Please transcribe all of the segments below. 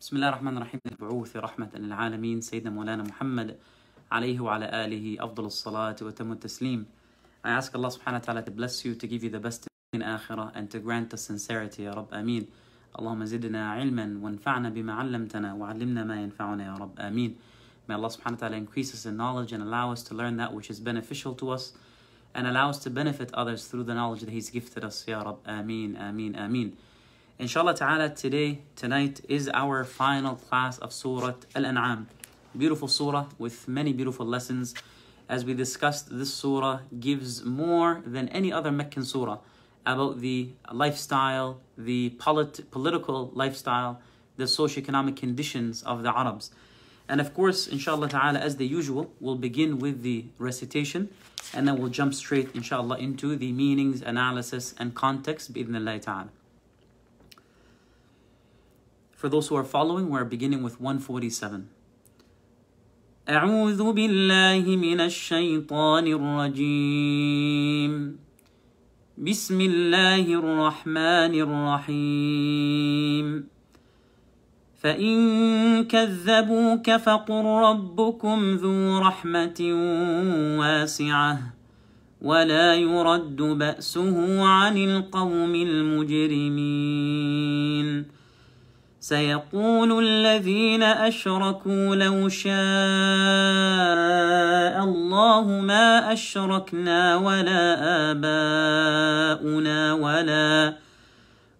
بسم الله الرحمن الرحيم البعوث رحمة للعالمين سيدنا مولانا محمد عليه وعلى آله أفضل الصلاة وتم التسليم I ask Allah سبحانه وتعالى to bless you, to give you the best in آخرة and to grant us sincerity يا رب آمين اللهم زدنا علما وانفعنا بما علمتنا وعلمنا ما ينفعنا يا رب آمين May Allah subhanahu wa ta'ala increase us in knowledge and allow us to learn that which is beneficial to us and allow us to benefit others through the knowledge that He's gifted us. Ya Rab, Ameen, Ameen, Ameen. Inshallah ta'ala, today, tonight is our final class of Surah Al-An'am. Beautiful surah with many beautiful lessons. As we discussed, this surah gives more than any other Meccan surah about the lifestyle, the polit political lifestyle, the socioeconomic conditions of the Arabs. And of course, inshallah ta'ala, as the usual, we'll begin with the recitation and then we'll jump straight, inshallah, into the meanings, analysis, and context, bi'idhnillah ta'ala. For those who are following, we're beginning with 147. أعوذ بالله من الشيطان الرجيم بسم الله الرحمن الرحيم فإن كذبوك فقل ربكم ذو رحمة واسعة ولا يرد بأسه عن القوم المجرمين سيقول الذين أشركوا لو شاء الله ما أشركنا ولا آباؤنا ولا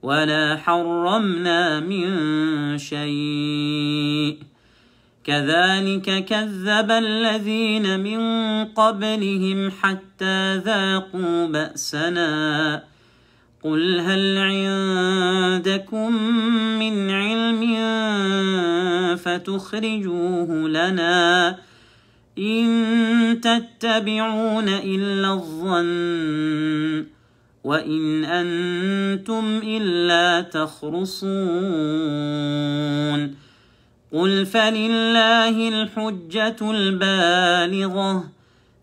ولا حرمنا من شيء كذلك كذب الذين من قبلهم حتى ذاقوا بأسنا قل هل عندكم من علم فتخرجوه لنا إن تتبعون إلا الظن وإن أنتم إلا تخرصون قل فلله الحجة البالغة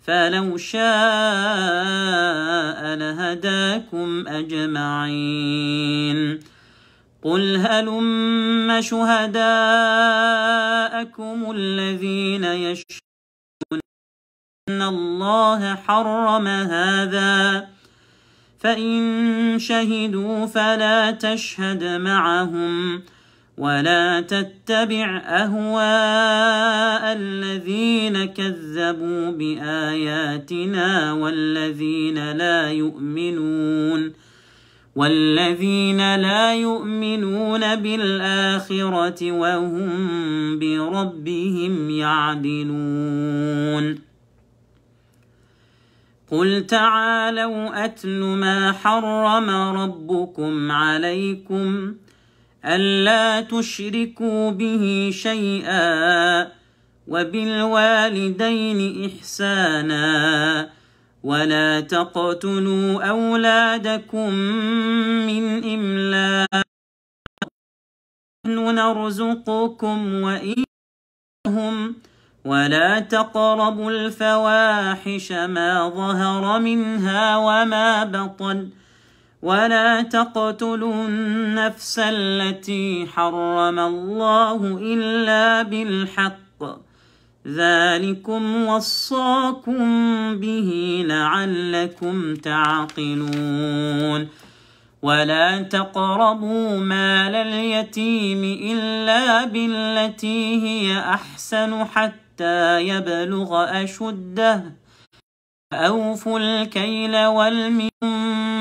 فلو شاء لهداكم أجمعين قل هلم شهداءكم الذين يشهدون أن الله حرم هذا فإن شهدوا فلا تشهد معهم ولا تتبع أهواء الذين كذبوا بآياتنا والذين لا يؤمنون والذين لا يؤمنون بالآخرة وهم بربهم يعدلون قل تعالوا أتل ما حرم ربكم عليكم ألا تشركوا به شيئا وبالوالدين إحسانا ولا تقتلوا أولادكم من إملاق نحن نرزقكم وإياهم ولا تقربوا الفواحش ما ظهر منها وما بطن ولا تقتلوا النفس التي حرم الله إلا بالحق ذلكم وصاكم به لعلكم تعقلون ولا تقربوا مال اليتيم إلا بالتي هي أحسن حتى يبلغ أشده فاوفوا الكيل والميزان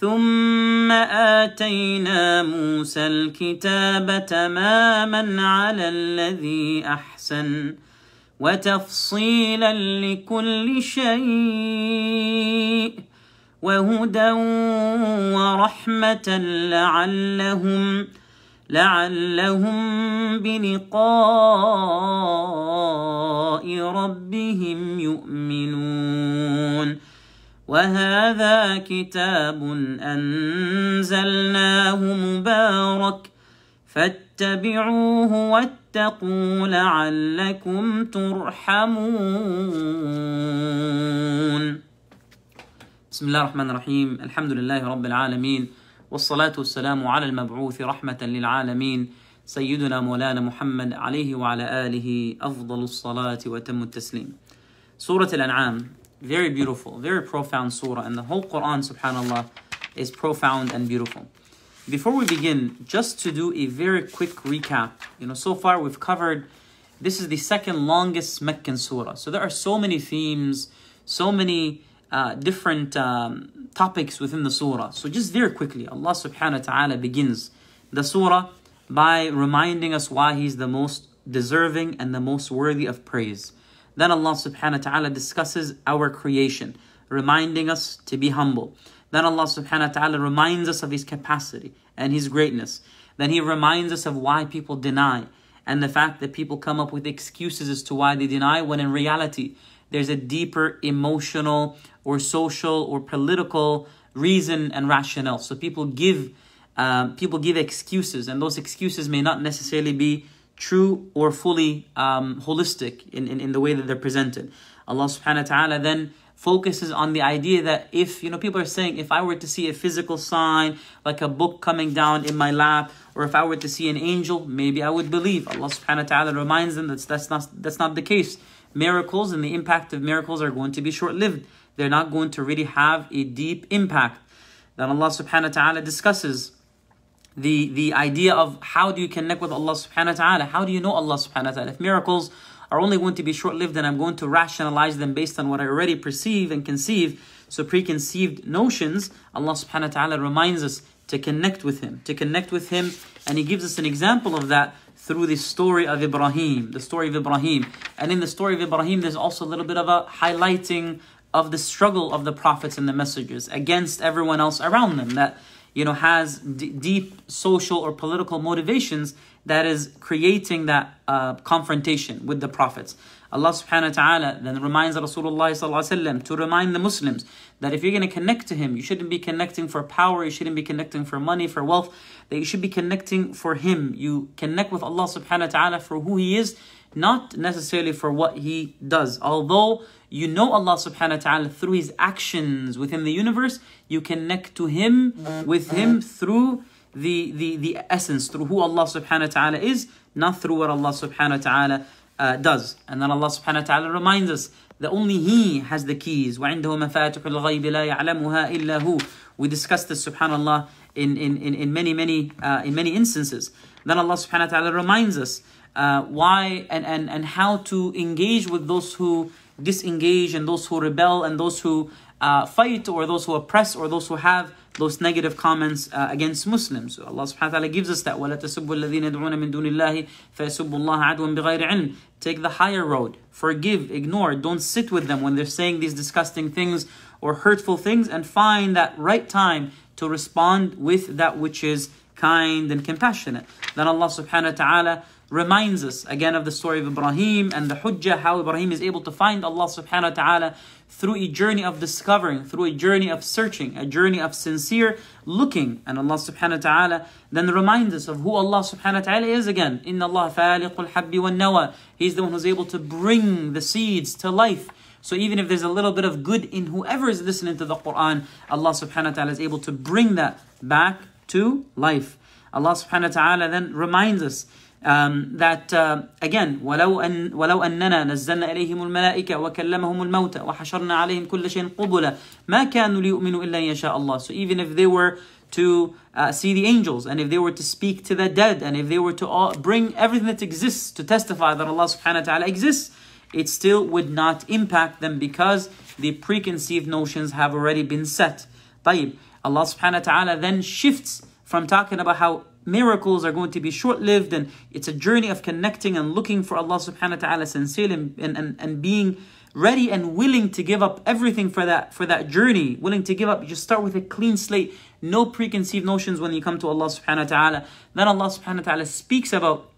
ثم آتينا موسى الكتاب تماما على الذي أحسن وتفصيلا لكل شيء وهدى ورحمة لعلهم لعلهم بلقاء ربهم يؤمنون وهذا كتاب أنزلناه مبارك فاتبعوه واتقوا لعلكم ترحمون بسم الله الرحمن الرحيم الحمد لله رب العالمين والصلاة والسلام على المبعوث رحمة للعالمين سيدنا مولانا محمد عليه وعلى آله أفضل الصلاة وتم التسليم سورة الأنعام Very beautiful, very profound surah, and the whole Quran, subhanAllah, is profound and beautiful. Before we begin, just to do a very quick recap, you know, so far we've covered this is the second longest Meccan surah. So there are so many themes, so many uh, different um, topics within the surah. So just very quickly, Allah subhanahu wa ta'ala begins the surah by reminding us why He's the most deserving and the most worthy of praise. Then Allah subhanahu wa ta'ala discusses our creation, reminding us to be humble. Then Allah subhanahu wa ta'ala reminds us of His capacity and His greatness. Then He reminds us of why people deny and the fact that people come up with excuses as to why they deny when in reality there's a deeper emotional or social or political reason and rationale. So people give um, people give excuses, and those excuses may not necessarily be true or fully um, holistic in, in, in the way that they're presented. Allah subhanahu wa ta'ala then focuses on the idea that if, you know, people are saying, if I were to see a physical sign, like a book coming down in my lap, or if I were to see an angel, maybe I would believe. Allah subhanahu wa ta'ala reminds them that that's not, that's not the case. Miracles and the impact of miracles are going to be short lived. They're not going to really have a deep impact that Allah subhanahu wa ta'ala discusses the, the idea of how do you connect with Allah subhanahu wa ta'ala? How do you know Allah subhanahu wa ta'ala? If miracles are only going to be short lived and I'm going to rationalize them based on what I already perceive and conceive, so preconceived notions, Allah subhanahu wa ta'ala reminds us to connect with Him, to connect with Him, and He gives us an example of that through the story of Ibrahim, the story of Ibrahim. And in the story of Ibrahim, there's also a little bit of a highlighting of the struggle of the prophets and the messengers against everyone else around them. That you know, has d- deep social or political motivations that is creating that uh, confrontation with the prophets. Allah subhanahu wa ta'ala then reminds Rasulullah sallallahu to remind the Muslims that if you're going to connect to him, you shouldn't be connecting for power, you shouldn't be connecting for money, for wealth, that you should be connecting for him. You connect with Allah subhanahu wa ta'ala for who he is not necessarily for what he does. Although you know Allah subhanahu wa ta'ala through his actions within the universe, you connect to him with him through the the, the essence, through who Allah subhanahu wa ta'ala is, not through what Allah subhanahu wa ta'ala uh, does. And then Allah subhanahu wa ta'ala reminds us that only He has the keys. We discussed this, subhanAllah, in, in, in, in many, many, uh, in many instances. Then Allah subhanahu wa ta'ala reminds us uh, why and, and, and how to engage with those who disengage and those who rebel and those who uh, fight or those who oppress or those who have those negative comments uh, against Muslims. So Allah subhanahu wa ta'ala gives us that. وَلَا تَسُبُّوا الَّذِينَ يَدْعُونَ مِن دُونِ اللَّهِ فَيَسُبُّوا اللَّهَ عَدْوًا بِغَيْرِ عِلْمٍ Take the higher road. Forgive, ignore, don't sit with them when they're saying these disgusting things or hurtful things and find that right time to respond with that which is kind and compassionate. Then Allah subhanahu wa ta'ala reminds us again of the story of Ibrahim and the Hujjah, how Ibrahim is able to find Allah subhanahu wa ta'ala through a journey of discovering, through a journey of searching, a journey of sincere looking. And Allah subhanahu wa ta'ala then reminds us of who Allah subhanahu wa ta'ala is again. Inna Allah faliqul habbi wa nawa. He's the one who's able to bring the seeds to life. So even if there's a little bit of good in whoever is listening to the Quran, Allah subhanahu wa ta'ala is able to bring that back to life. Allah subhanahu wa ta'ala then reminds us um, that uh, again ولو أن ولو أننا نزلنا إليهم الملائكة وكلمهم الموتى وحشرنا عليهم كل شيء قبلا ما كانوا ليؤمنوا إلا إن شاء الله so even if they were to uh, see the angels and if they were to speak to the dead and if they were to all, uh, bring everything that exists to testify that Allah subhanahu wa ta'ala exists it still would not impact them because the preconceived notions have already been set طيب Allah subhanahu wa ta'ala then shifts from talking about how miracles are going to be short-lived and it's a journey of connecting and looking for Allah subhanahu wa ta'ala sincerely and, and, and being ready and willing to give up everything for that for that journey willing to give up you just start with a clean slate no preconceived notions when you come to Allah subhanahu wa ta'ala then Allah subhanahu wa ta'ala speaks about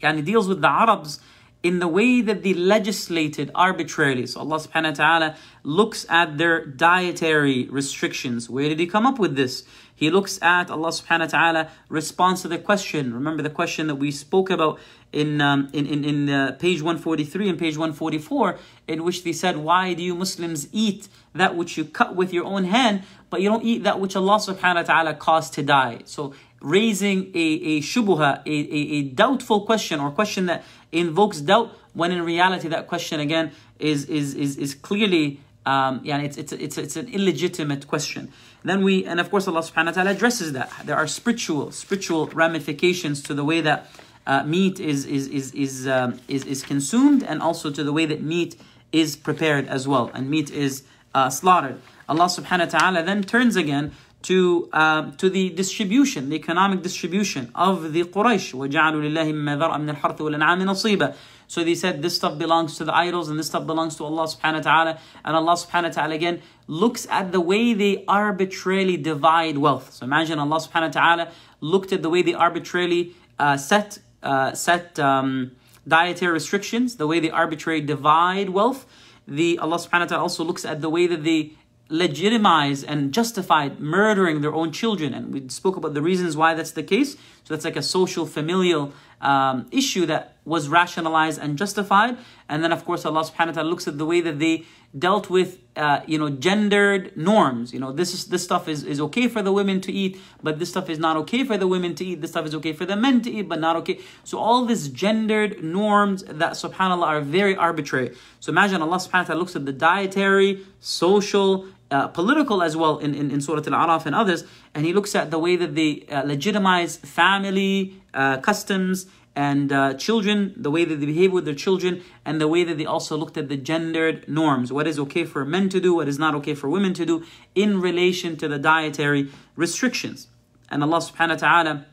and he deals with the Arabs in the way that they legislated arbitrarily. So Allah subhanahu wa ta'ala looks at their dietary restrictions. Where did he come up with this? He looks at Allah subhanahu wa ta'ala response to the question. Remember the question that we spoke about in, um, in, in, in uh, page 143 and page 144, in which they said, Why do you Muslims eat that which you cut with your own hand, but you don't eat that which Allah subhanahu wa ta'ala caused to die? So raising a, a shubuha, a, a, a doubtful question or question that invokes doubt, when in reality that question again is, is, is, is clearly um, yeah, it's, it's, it's, it's an illegitimate question. Then we, and of course Allah subhanahu wa ta'ala addresses that. There are spiritual, spiritual ramifications to the way that uh, meat is, is, is, is, um, is, is consumed and also to the way that meat is prepared as well. And meat is uh, slaughtered. Allah subhanahu wa ta'ala then turns again to, uh, to the distribution, the economic distribution of the Quraysh. وَجَعَلُوا لِلَّهِ مِنَ So they said this stuff belongs to the idols and this stuff belongs to Allah subhanahu wa ta'ala. And Allah subhanahu wa ta'ala again looks at the way they arbitrarily divide wealth. So imagine Allah subhanahu wa ta'ala looked at the way they arbitrarily uh, set, uh, set um, dietary restrictions, the way they arbitrarily divide wealth the Allah subhanahu wa ta'ala also looks at the way that they legitimize and justify murdering their own children. And we spoke about the reasons why that's the case. So that's like a social, familial um, issue that was rationalized and justified. And then, of course, Allah subhanahu wa ta'ala looks at the way that they dealt with uh, you know gendered norms you know this is this stuff is, is okay for the women to eat but this stuff is not okay for the women to eat this stuff is okay for the men to eat but not okay so all these gendered norms that subhanallah are very arbitrary so imagine allah subhanahu wa ta'ala looks at the dietary social uh, political as well in, in, in Surah Al-Araf and others, and he looks at the way that they uh, legitimize family uh, customs and uh, children, the way that they behave with their children, and the way that they also looked at the gendered norms what is okay for men to do, what is not okay for women to do in relation to the dietary restrictions. And Allah subhanahu wa ta'ala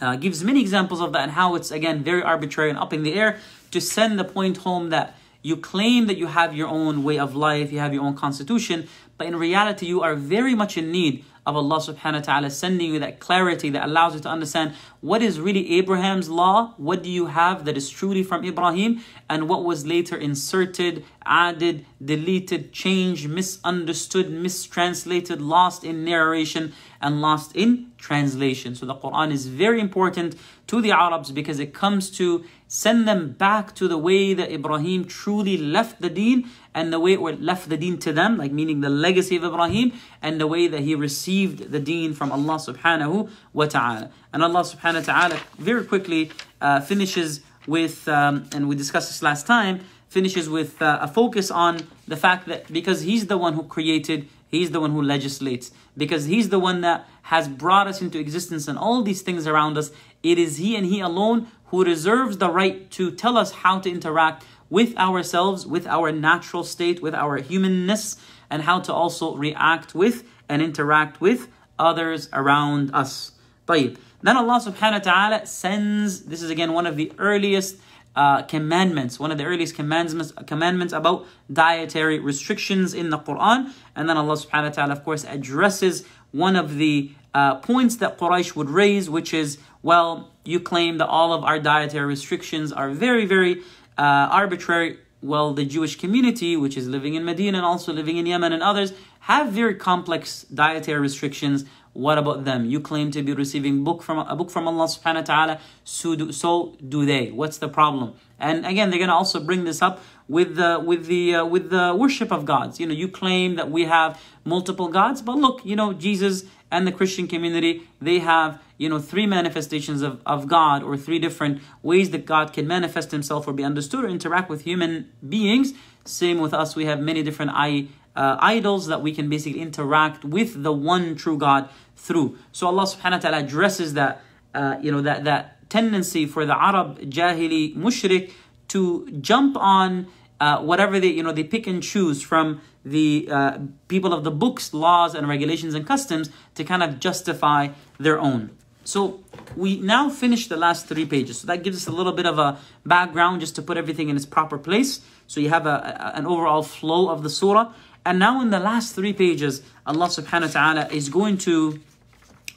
uh, gives many examples of that and how it's again very arbitrary and up in the air to send the point home that you claim that you have your own way of life, you have your own constitution, but in reality, you are very much in need of Allah subhanahu wa ta'ala sending you that clarity that allows you to understand what is really Abraham's law? What do you have that is truly from Ibrahim? And what was later inserted, added, deleted, changed, misunderstood, mistranslated, lost in narration, and lost in translation. So the Quran is very important to the Arabs because it comes to send them back to the way that Ibrahim truly left the deen and the way it left the deen to them, like meaning the legacy of Ibrahim and the way that he received the deen from Allah subhanahu wa ta'ala. And Allah subhanahu wa ta'ala very quickly uh, finishes with, um, and we discussed this last time, finishes with uh, a focus on the fact that because He's the one who created, He's the one who legislates, because He's the one that has brought us into existence and all these things around us, it is He and He alone who reserves the right to tell us how to interact with ourselves, with our natural state, with our humanness, and how to also react with and interact with others around us. طيب. Then Allah subhanahu wa ta'ala sends, this is again one of the earliest uh, commandments, one of the earliest commandments, commandments about dietary restrictions in the Quran. And then Allah subhanahu wa ta'ala, of course, addresses one of the uh, points that Quraysh would raise, which is, well, you claim that all of our dietary restrictions are very, very uh, arbitrary. Well, the Jewish community, which is living in Medina and also living in Yemen and others, have very complex dietary restrictions what about them? You claim to be receiving book from a book from Allah subhanahu wa ta'ala, so do, so do they. What's the problem? And again, they're gonna also bring this up with the with the uh, with the worship of gods. You know, you claim that we have multiple gods, but look, you know, Jesus and the Christian community, they have, you know, three manifestations of, of God or three different ways that God can manifest himself or be understood or interact with human beings. Same with us, we have many different I uh, idols that we can basically interact with the one true God through. So Allah subhanahu wa ta'ala addresses that, uh, you know, that, that tendency for the Arab Jahili mushrik to jump on uh, whatever they, you know, they pick and choose from the uh, people of the books, laws and regulations and customs to kind of justify their own. So we now finish the last three pages. So that gives us a little bit of a background just to put everything in its proper place. So you have a, a an overall flow of the surah. And now in the last three pages, Allah subhanahu wa ta'ala is going to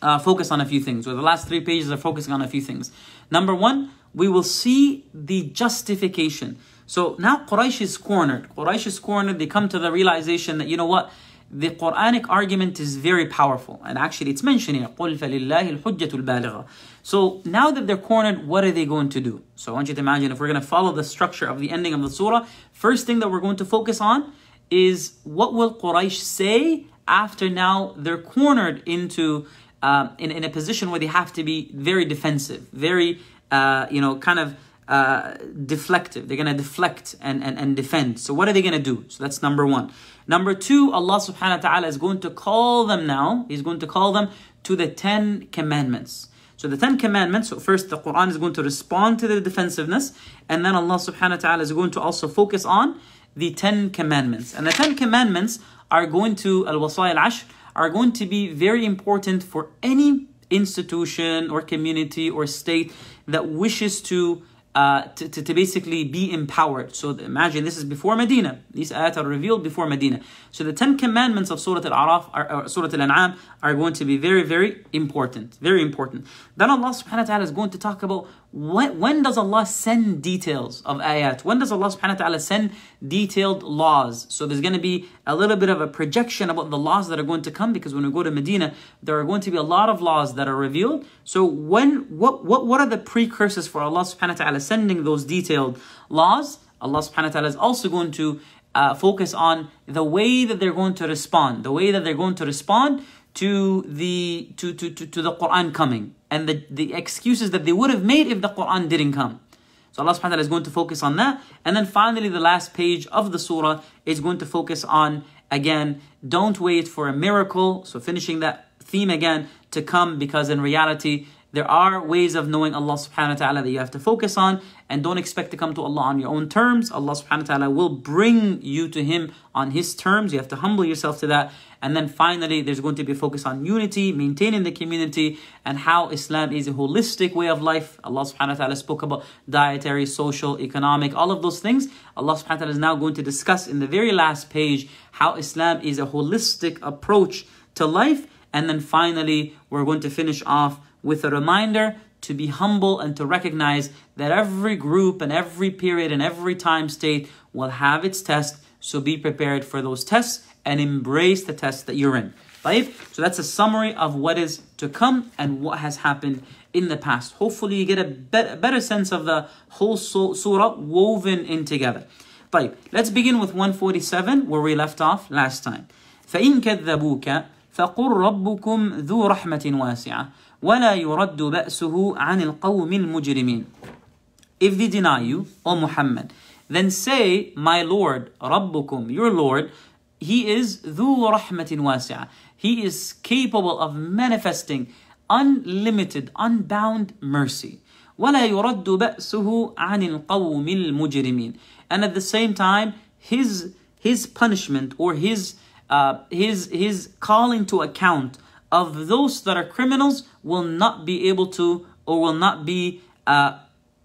uh, focus on a few things, or the last three pages are focusing on a few things. Number one, we will see the justification. So now Quraysh is cornered. Quraysh is cornered. They come to the realization that, you know what? The Quranic argument is very powerful. And actually, it's mentioned here. قُلْ فَلِلَّهِ hujjatul الْبَالِغَةُ So now that they're cornered, what are they going to do? So I want you to imagine if we're going to follow the structure of the ending of the surah, first thing that we're going to focus on is what will Quraysh say after now they're cornered into uh, in, in a position where they have to be very defensive, very uh, you know kind of uh, deflective. They're gonna deflect and, and, and defend. So what are they gonna do? So that's number one. Number two, Allah subhanahu wa ta'ala is going to call them now, He's going to call them to the Ten Commandments. So the Ten Commandments, so first the Quran is going to respond to the defensiveness, and then Allah subhanahu wa ta'ala is going to also focus on the Ten Commandments. And the Ten Commandments are going to, al wasail al-ashr, are going to be very important for any institution or community or state that wishes to uh, to, to, to, basically be empowered. So imagine this is before Medina. These ayat are revealed before Medina. So the Ten Commandments of Surah Al-Araf, or uh, Surah Al-An'am, are going to be very, very important. Very important. Then Allah subhanahu wa ta'ala is going to talk about when, when does Allah send details of ayat? When does Allah subhanahu wa ta'ala send detailed laws? So there's going to be a little bit of a projection about the laws that are going to come because when we go to Medina, there are going to be a lot of laws that are revealed. So when what what, what are the precursors for Allah subhanahu wa ta'ala sending those detailed laws? Allah subhanahu wa ta'ala is also going to uh, focus on the way that they're going to respond, the way that they're going to respond to the to, to, to, to, the Quran coming and the, the excuses that they would have made if the Quran didn't come. So Allah subhanahu wa ta'ala is going to focus on that. And then finally the last page of the surah is going to focus on again, don't wait for a miracle. So finishing that theme again to come because in reality there are ways of knowing Allah subhanahu wa ta'ala that you have to focus on and don't expect to come to Allah on your own terms. Allah subhanahu wa ta'ala will bring you to Him on His terms. You have to humble yourself to that. And then finally, there's going to be a focus on unity, maintaining the community, and how Islam is a holistic way of life. Allah subhanahu wa ta'ala spoke about dietary, social, economic, all of those things. Allah subhanahu wa ta'ala is now going to discuss in the very last page how Islam is a holistic approach to life. And then finally, we're going to finish off with a reminder to be humble and to recognize that every group and every period and every time state will have its test. So be prepared for those tests and embrace the test that you're in. So that's a summary of what is to come and what has happened in the past. Hopefully you get a better sense of the whole surah woven in together. طيب, let's begin with 147 where we left off last time. فإن كذبوك فقل ربكم ذو رحمة واسعة ولا يرد بأسه عن القوم المجرمين. If they deny you, O Muhammad, then say, My Lord, ربكم, your Lord, he is ذو رحمة واسعة. He is capable of manifesting unlimited, unbound mercy. ولا يرد بأسه عن القوم المجرمين. And at the same time, his his punishment or his uh, his his calling to account of those that are criminals will not be able to or will not be uh,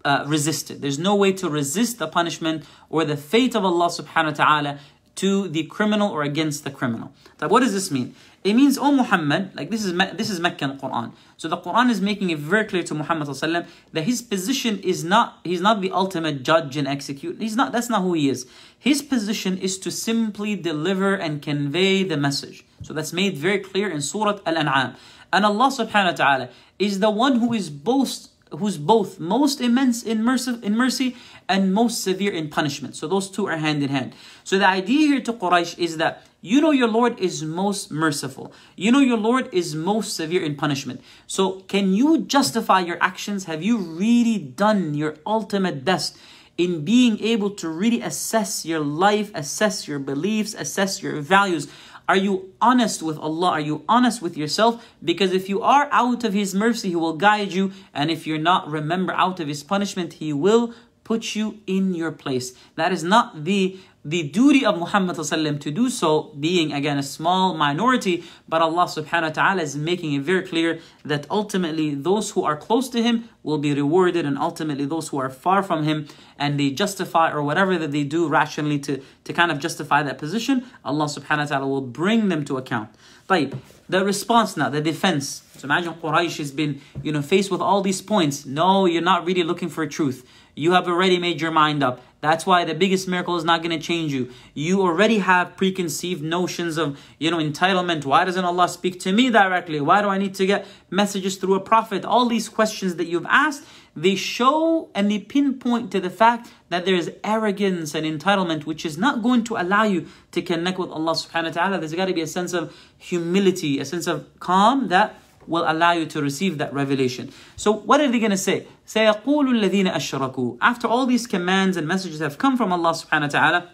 uh, resisted. There's no way to resist the punishment or the fate of Allah subhanahu wa ta'ala to the criminal or against the criminal. what does this mean? It means, O oh, Muhammad, like this is this is Mecca Quran. So the Quran is making it very clear to Muhammad وسلم, that his position is not he's not the ultimate judge and execute. He's not that's not who he is. His position is to simply deliver and convey the message. So that's made very clear in Surah Al-An'am. And Allah subhanahu wa ta'ala is the one who is both who's both most immense in mercy, in mercy and most severe in punishment. So those two are hand in hand. So the idea here to Quraysh is that you know your Lord is most merciful. You know your Lord is most severe in punishment. So can you justify your actions? Have you really done your ultimate best in being able to really assess your life, assess your beliefs, assess your values? Are you honest with Allah? Are you honest with yourself? Because if you are out of His mercy, He will guide you. And if you're not, remember, out of His punishment, He will put you in your place. That is not the the duty of Muhammad to do so, being again a small minority, but Allah subhanahu wa ta'ala is making it very clear that ultimately those who are close to him will be rewarded, and ultimately those who are far from him and they justify or whatever that they do rationally to, to kind of justify that position, Allah subhanahu wa ta'ala will bring them to account. طيب, the response now, the defense. So imagine Quraysh has been, you know, faced with all these points. No, you're not really looking for truth. You have already made your mind up. That's why the biggest miracle is not going to change you. You already have preconceived notions of, you know, entitlement. Why doesn't Allah speak to me directly? Why do I need to get messages through a prophet? All these questions that you've asked, they show and they pinpoint to the fact that there is arrogance and entitlement, which is not going to allow you to connect with Allah subhanahu wa ta'ala. There's got to be a sense of humility, a sense of calm that will allow you to receive that revelation. So what are they going to say? سَيَقُولُ الَّذِينَ أَشْرَكُوا After all these commands and messages have come from Allah subhanahu wa ta'ala,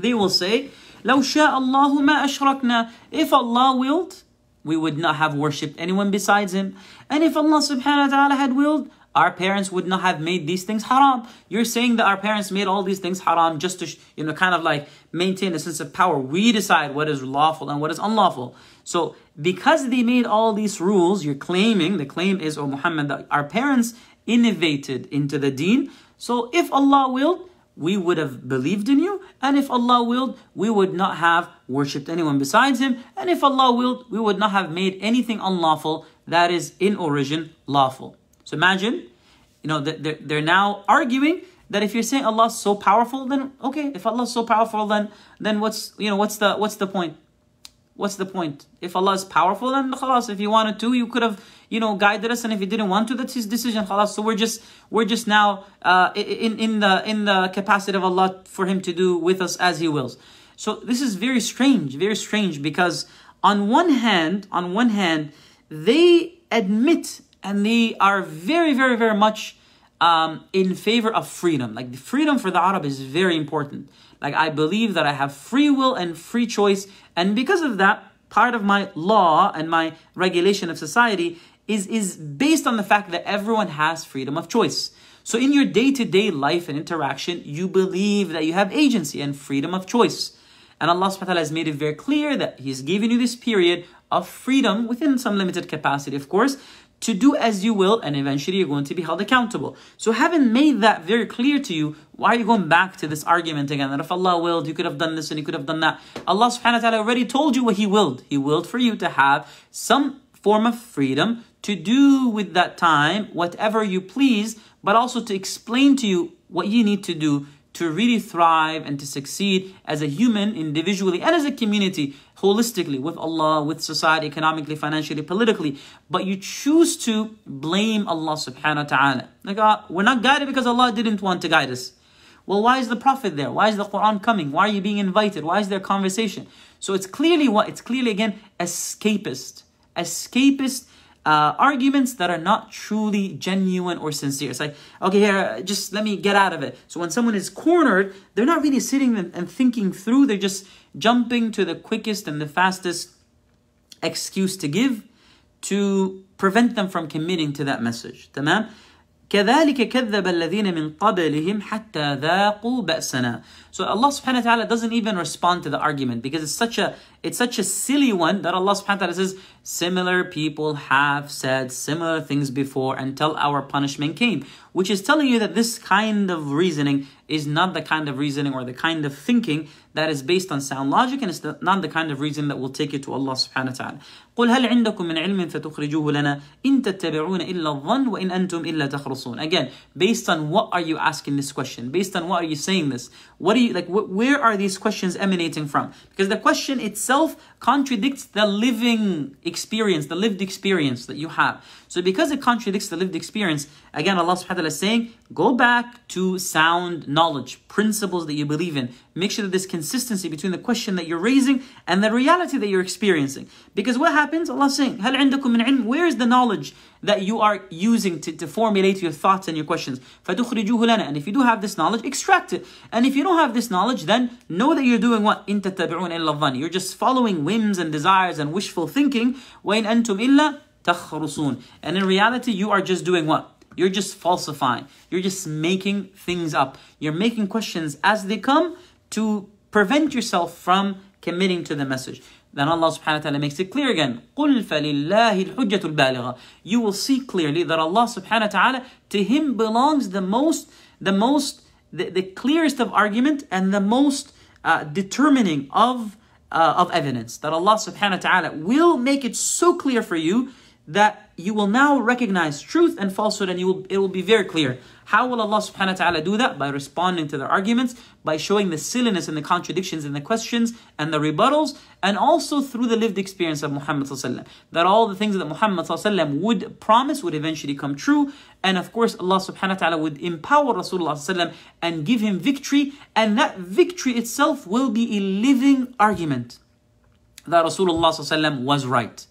they will say, لَوْ شَاءَ اللَّهُ مَا أَشْرَكْنَا If Allah willed, we would not have worshipped anyone besides Him. And if Allah subhanahu wa ta'ala had willed, our parents would not have made these things haram. You're saying that our parents made all these things haram just to, you know, kind of like maintain a sense of power. We decide what is lawful and what is unlawful. So because they made all these rules, you're claiming, the claim is, oh Muhammad, that our parents innovated into the deen. So if Allah willed, we would have believed in you. And if Allah willed, we would not have worshipped anyone besides Him. And if Allah willed, we would not have made anything unlawful that is in origin lawful. So imagine, you know, they're now arguing that if you're saying Allah's so powerful, then okay, if Allah's so powerful, then then what's you know what's the what's the point? What's the point? If Allah is powerful, then khalas, if you wanted to, you could have, you know, guided us, and if you didn't want to, that's his decision, khalas. So we're just we're just now uh, in in the in the capacity of Allah for him to do with us as he wills. So this is very strange, very strange, because on one hand, on one hand, they admit and they are very, very, very much um, in favor of freedom. Like the freedom for the Arab is very important. Like I believe that I have free will and free choice, and because of that, part of my law and my regulation of society is is based on the fact that everyone has freedom of choice. So in your day-to-day life and interaction, you believe that you have agency and freedom of choice. And Allah subhanahu wa ta'ala has made it very clear that He's given you this period of freedom within some limited capacity, of course, to do as you will, and eventually you're going to be held accountable. So having made that very clear to you, why are you going back to this argument again that if Allah willed, you could have done this and you could have done that? Allah subhanahu wa ta'ala already told you what He willed. He willed for you to have some form of freedom to do with that time whatever you please, but also to explain to you what you need to do to really thrive and to succeed as a human individually and as a community holistically with Allah, with society, economically, financially, politically. But you choose to blame Allah subhanahu wa ta'ala. Like, uh, we're not guided because Allah didn't want to guide us. Well, why is the Prophet there? Why is the Quran coming? Why are you being invited? Why is there conversation? So it's clearly what? It's clearly, again, escapist. Escapist uh, arguments that are not truly genuine or sincere. It's like, okay, here, just let me get out of it. So when someone is cornered, they're not really sitting and thinking through. They're just jumping to the quickest and the fastest excuse to give to prevent them from committing to that message. Tamam? كذلك كذب الذين من قبلهم حتى ذاقوا بأسنا. So Allah subhanahu wa ta'ala doesn't even respond to the argument because it's such a it's such a silly one that Allah subhanahu wa ta'ala says, similar people have said similar things before until our punishment came, which is telling you that this kind of reasoning is not the kind of reasoning or the kind of thinking that is based on sound logic and it's not the kind of reason that will take you to Allah subhanahu wa ta'ala. قل هل عندكم من علم فتخرجوه لنا إن تتبعون إلا الظن وإن أنتم إلا تخرصون again based on what are you asking this question based on what are you saying this What do you like? Wh- where are these questions emanating from? Because the question itself contradicts the living experience, the lived experience that you have. So, because it contradicts the lived experience, again, Allah subhanahu wa ta'ala is saying, go back to sound knowledge, principles that you believe in. Make sure that there's consistency between the question that you're raising and the reality that you're experiencing. Because what happens? Allah saying, Where is the knowledge? that you are using to, to formulate your thoughts and your questions. لَنَا And if you do have this knowledge, extract it. And if you don't have this knowledge, then know that you're doing what? إِن تَتَّبِعُونَ إِلَّا الظَّنِ You're just following whims and desires and wishful thinking. وَإِن أَنْتُمْ إِلَّا تَخْرُصُونَ And in reality, you are just doing what? You're just falsifying. You're just making things up. You're making questions as they come to prevent yourself from committing to the message. Then Allah subhanahu wa ta'ala makes it clear again. قُلْ فَلِلَّهِ الْحُجَّةُ الْبَالِغَةُ You will see clearly that Allah subhanahu wa ta'ala, to Him belongs the most, the most, the, the clearest of argument and the most uh, determining of, uh, of evidence. That Allah subhanahu wa ta'ala will make it so clear for you that you will now recognize truth and falsehood and you will, it will be very clear. How will Allah subhanahu wa ta'ala do that? By responding to their arguments, by showing the silliness and the contradictions and the questions and the rebuttals, and also through the lived experience of Muhammad that all the things that Muhammad would promise would eventually come true. And of course, Allah subhanahu wa ta'ala would empower Rasulullah and give him victory, and that victory itself will be a living argument that Rasulullah was right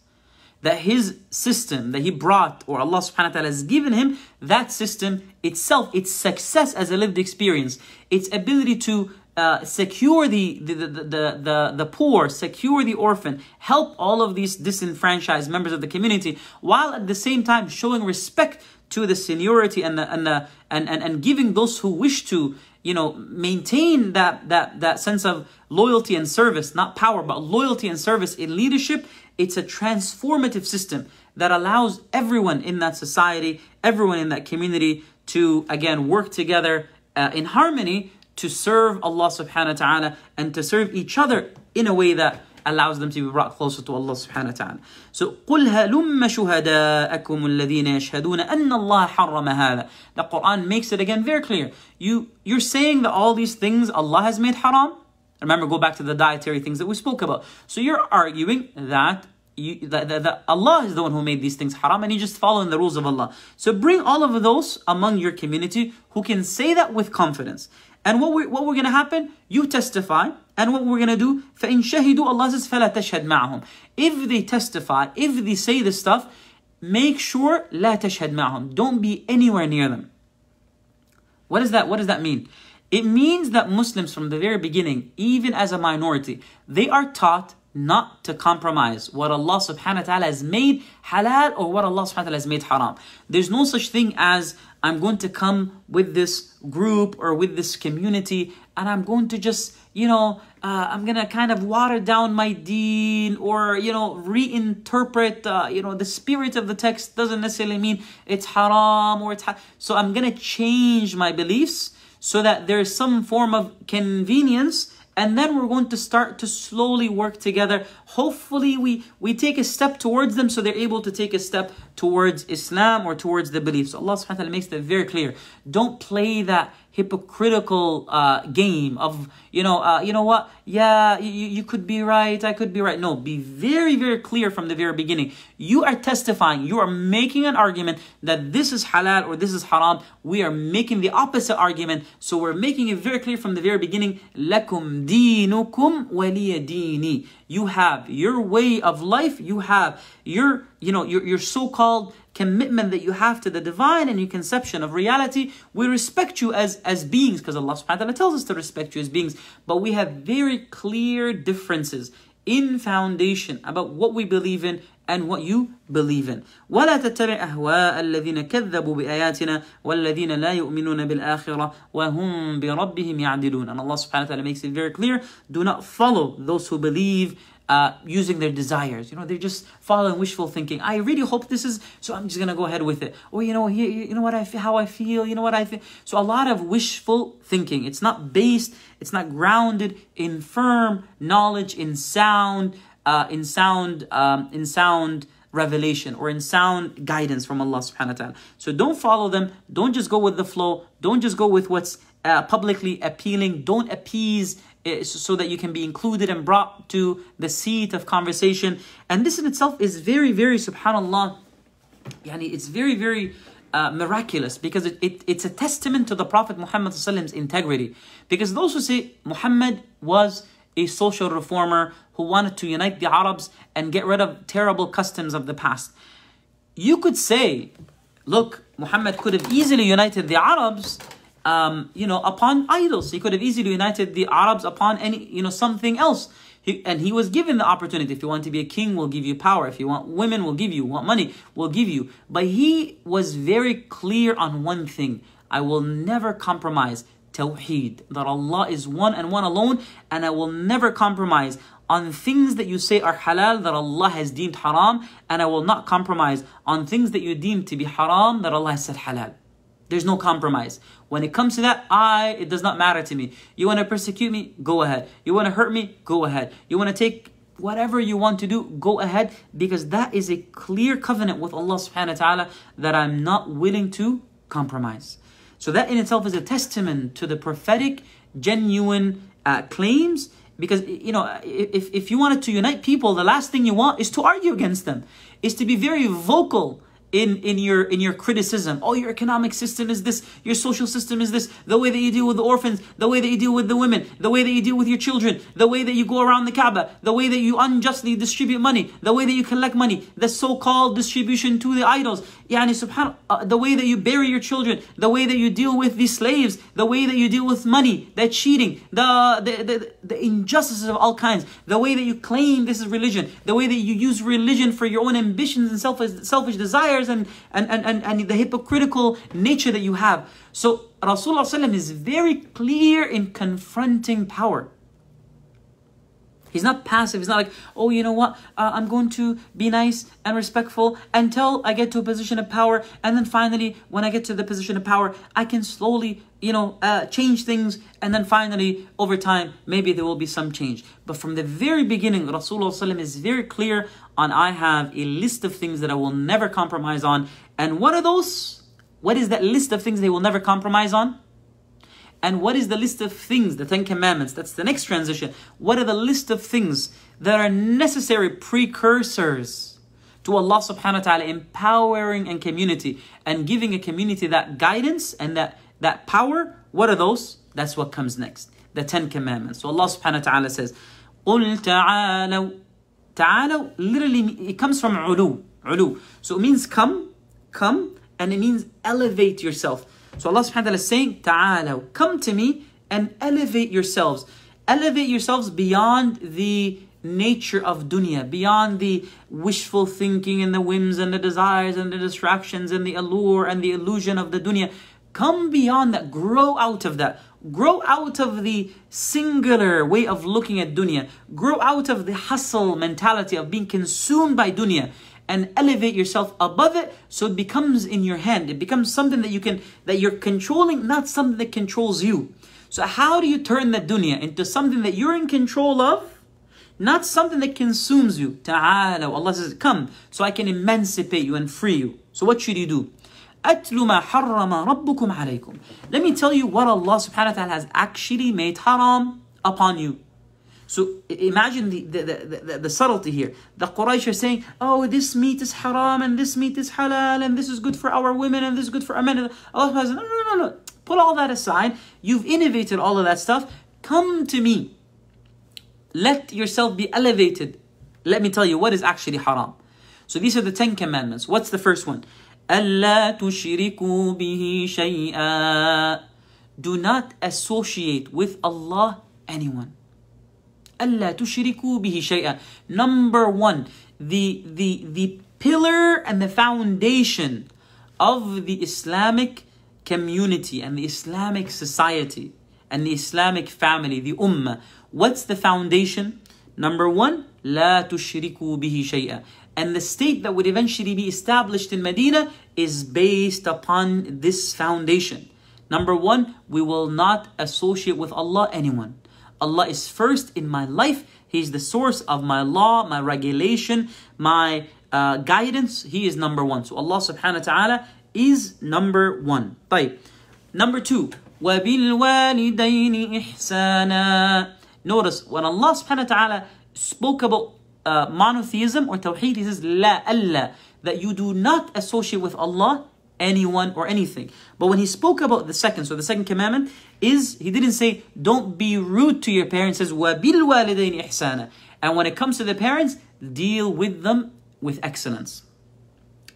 that his system that he brought or Allah subhanahu wa ta'ala has given him, that system itself, its success as a lived experience, its ability to uh, secure the, the, the, the, the poor, secure the orphan, help all of these disenfranchised members of the community, while at the same time showing respect to the seniority and the, and, the, and, and, and giving those who wish to you know maintain that that that sense of loyalty and service not power but loyalty and service in leadership it's a transformative system that allows everyone in that society, everyone in that community to, again, work together uh, in harmony to serve Allah subhanahu wa ta'ala and to serve each other in a way that allows them to be brought closer to Allah subhanahu wa ta'ala. So, الَّذِينَ يَشْهَدُونَ أَنَّ اللَّهَ حَرَّمَ هَذَا The Quran makes it again very clear. You, you're saying that all these things Allah has made haram? Remember, go back to the dietary things that we spoke about. So you're arguing that you, that, that, that, Allah is the one who made these things haram and you're just following the rules of Allah. So bring all of those among your community who can say that with confidence. And what we're, what we're going to happen, you testify. And what we're going to do, فَإِن شَهِدُوا Allah says, فَلَا تَشْهَدْ مَعَهُمْ If they testify, if they say this stuff, make sure, لَا تَشْهَدْ مَعَهُمْ Don't be anywhere near them. What, is that, what does that mean? It means that Muslims from the very beginning, even as a minority, they are taught not to compromise what Allah subhanahu wa ta'ala has made halal or what Allah subhanahu wa ta'ala has made haram. There's no such thing as I'm going to come with this group or with this community and I'm going to just, you know, uh, I'm going to kind of water down my deen or, you know, reinterpret, uh, you know, the spirit of the text doesn't necessarily mean it's haram or it's ha So I'm going to change my beliefs so that there is some form of convenience and then we're going to start to slowly work together hopefully we, we take a step towards them so they're able to take a step towards Islam or towards the belief. So Allah subhanahu wa ta'ala makes that very clear. Don't play that hypocritical uh, game of, you know, uh, you know what? Yeah, you, you could be right. I could be right. No, be very, very clear from the very beginning. You are testifying. You are making an argument that this is halal or this is haram. We are making the opposite argument. So we're making it very clear from the very beginning. لَكُمْ دِينُكُمْ You have have, your way of life you have, your you know your, your so-called commitment that you have to the divine and your conception of reality. We respect you as as beings because Allah subhanahu wa ta'ala tells us to respect you as beings, but we have very clear differences in foundation about what we believe in and what you believe in. ولا تتبع أهواء الذين كذبوا بآياتنا والذين لا يؤمنون بالآخرة وهم بربهم يعدلون. And Allah subhanahu wa ta'ala makes it very clear, do not follow those who believe uh, using their desires. You know, they're just following wishful thinking. I really hope this is, so I'm just going to go ahead with it. Or, oh, you know, you, you know what I feel, how I feel, you know what I think. So a lot of wishful thinking. It's not based, it's not grounded in firm knowledge, in sound, uh, in sound, um, in sound revelation or in sound guidance from Allah subhanahu wa ta'ala. So don't follow them. Don't just go with the flow. Don't just go with what's uh, publicly appealing. Don't appease Eh, so that you can be included and brought to the seat of conversation. And this in itself is very, very, subhanAllah, yani it's very, very uh, miraculous because it, it, it's a testament to the Prophet Muhammad's integrity. Because those who say Muhammad was a social reformer who wanted to unite the Arabs and get rid of terrible customs of the past, you could say, look, Muhammad could have easily united the Arabs um, you know, upon idols. He could have easily united the Arabs upon any, you know, something else. He, and he was given the opportunity. If you want to be a king, we'll give you power. If you want women, we'll give you. Want money, we'll give you. But he was very clear on one thing. I will never compromise tawheed, that Allah is one and one alone, and I will never compromise on things that you say are halal that Allah has deemed haram, and I will not compromise on things that you deem to be haram that Allah has said halal. There's no compromise. When it comes to that, I it does not matter to me. You want to persecute me? Go ahead. You want to hurt me? Go ahead. You want to take whatever you want to do, go ahead because that is a clear covenant with Allah subhanahu wa ta'ala that I'm not willing to compromise. So that in itself is a testament to the prophetic, genuine uh, claims because you know if, if you wanted to unite people the last thing you want is to argue against them is to be very vocal in, in, your, in your criticism. Oh, your economic system is this, your social system is this, the way that you deal with the orphans, the way that you deal with the women, the way that you deal with your children, the way that you go around the Kaaba, the way that you unjustly distribute money, the way that you collect money, the so called distribution to the idols. Yani subhan uh, the way that you bury your children, the way that you deal with these slaves, the way that you deal with money, the cheating, the, the, the, the injustices of all kinds, the way that you claim this is religion, the way that you use religion for your own ambitions and selfish, selfish desires and, and, and, and, and the hypocritical nature that you have. So Rasulullah is very clear in confronting power. He's not passive. He's not like, oh, you know what? Uh, I'm going to be nice and respectful until I get to a position of power. And then finally, when I get to the position of power, I can slowly, you know, uh, change things. And then finally, over time, maybe there will be some change. But from the very beginning, Rasulullah is very clear on I have a list of things that I will never compromise on. And what are those? What is that list of things they will never compromise on? And what is the list of things, the Ten Commandments? That's the next transition. What are the list of things that are necessary precursors to Allah subhanahu wa ta'ala empowering and community and giving a community that guidance and that, that power? What are those? That's what comes next. The Ten Commandments. So Allah subhanahu wa ta'ala says, قُلْ تَعَالَوْا Ta'ala literally it comes from ulu, ulu. So it means come, come, and it means elevate yourself. So Allah subhanahu wa ta'ala is saying, come to me and elevate yourselves. Elevate yourselves beyond the nature of dunya, beyond the wishful thinking and the whims and the desires and the distractions and the allure and the illusion of the dunya. Come beyond that, grow out of that. Grow out of the singular way of looking at dunya. Grow out of the hustle mentality of being consumed by dunya and elevate yourself above it so it becomes in your hand. It becomes something that you can that you're controlling, not something that controls you. So how do you turn that dunya into something that you're in control of? Not something that consumes you. Ta'ala, Allah says, come, so I can emancipate you and free you. So what should you do? Let me tell you what Allah subhanahu wa ta'ala has actually made haram upon you. So imagine the, the, the, the, the subtlety here. The Quraysh are saying, oh, this meat is haram and this meat is halal and this is good for our women and this is good for our men. And Allah says, no, no, no, no. Put all that aside. You've innovated all of that stuff. Come to me. Let yourself be elevated. Let me tell you what is actually haram. So these are the Ten Commandments. What's the first one? Do not associate with Allah anyone. ألا تشركوا bihi shay'a. Number one, the, the, the pillar and the foundation of the Islamic community and the Islamic society and the Islamic family, the Ummah. What's the foundation? Number one, لا تشركوا به شيئا. And the state that would eventually be established in Medina is based upon this foundation. Number one, we will not associate with Allah anyone. Allah is first in my life. He's the source of my law, my regulation, my uh, guidance. He is number one. So Allah subhanahu wa ta'ala is number one. طيب. Number two. وَبِالْوَالِدَيْنِ إِحْسَانًا Notice, when Allah subhanahu wa ta'ala spoke about uh, monotheism or tawheed, he says, لَا أَلَّا That you do not associate with Allah anyone or anything. But when he spoke about the second, so the second commandment is he didn't say don't be rude to your parents. Says wabil ihsana. And when it comes to the parents, deal with them with excellence.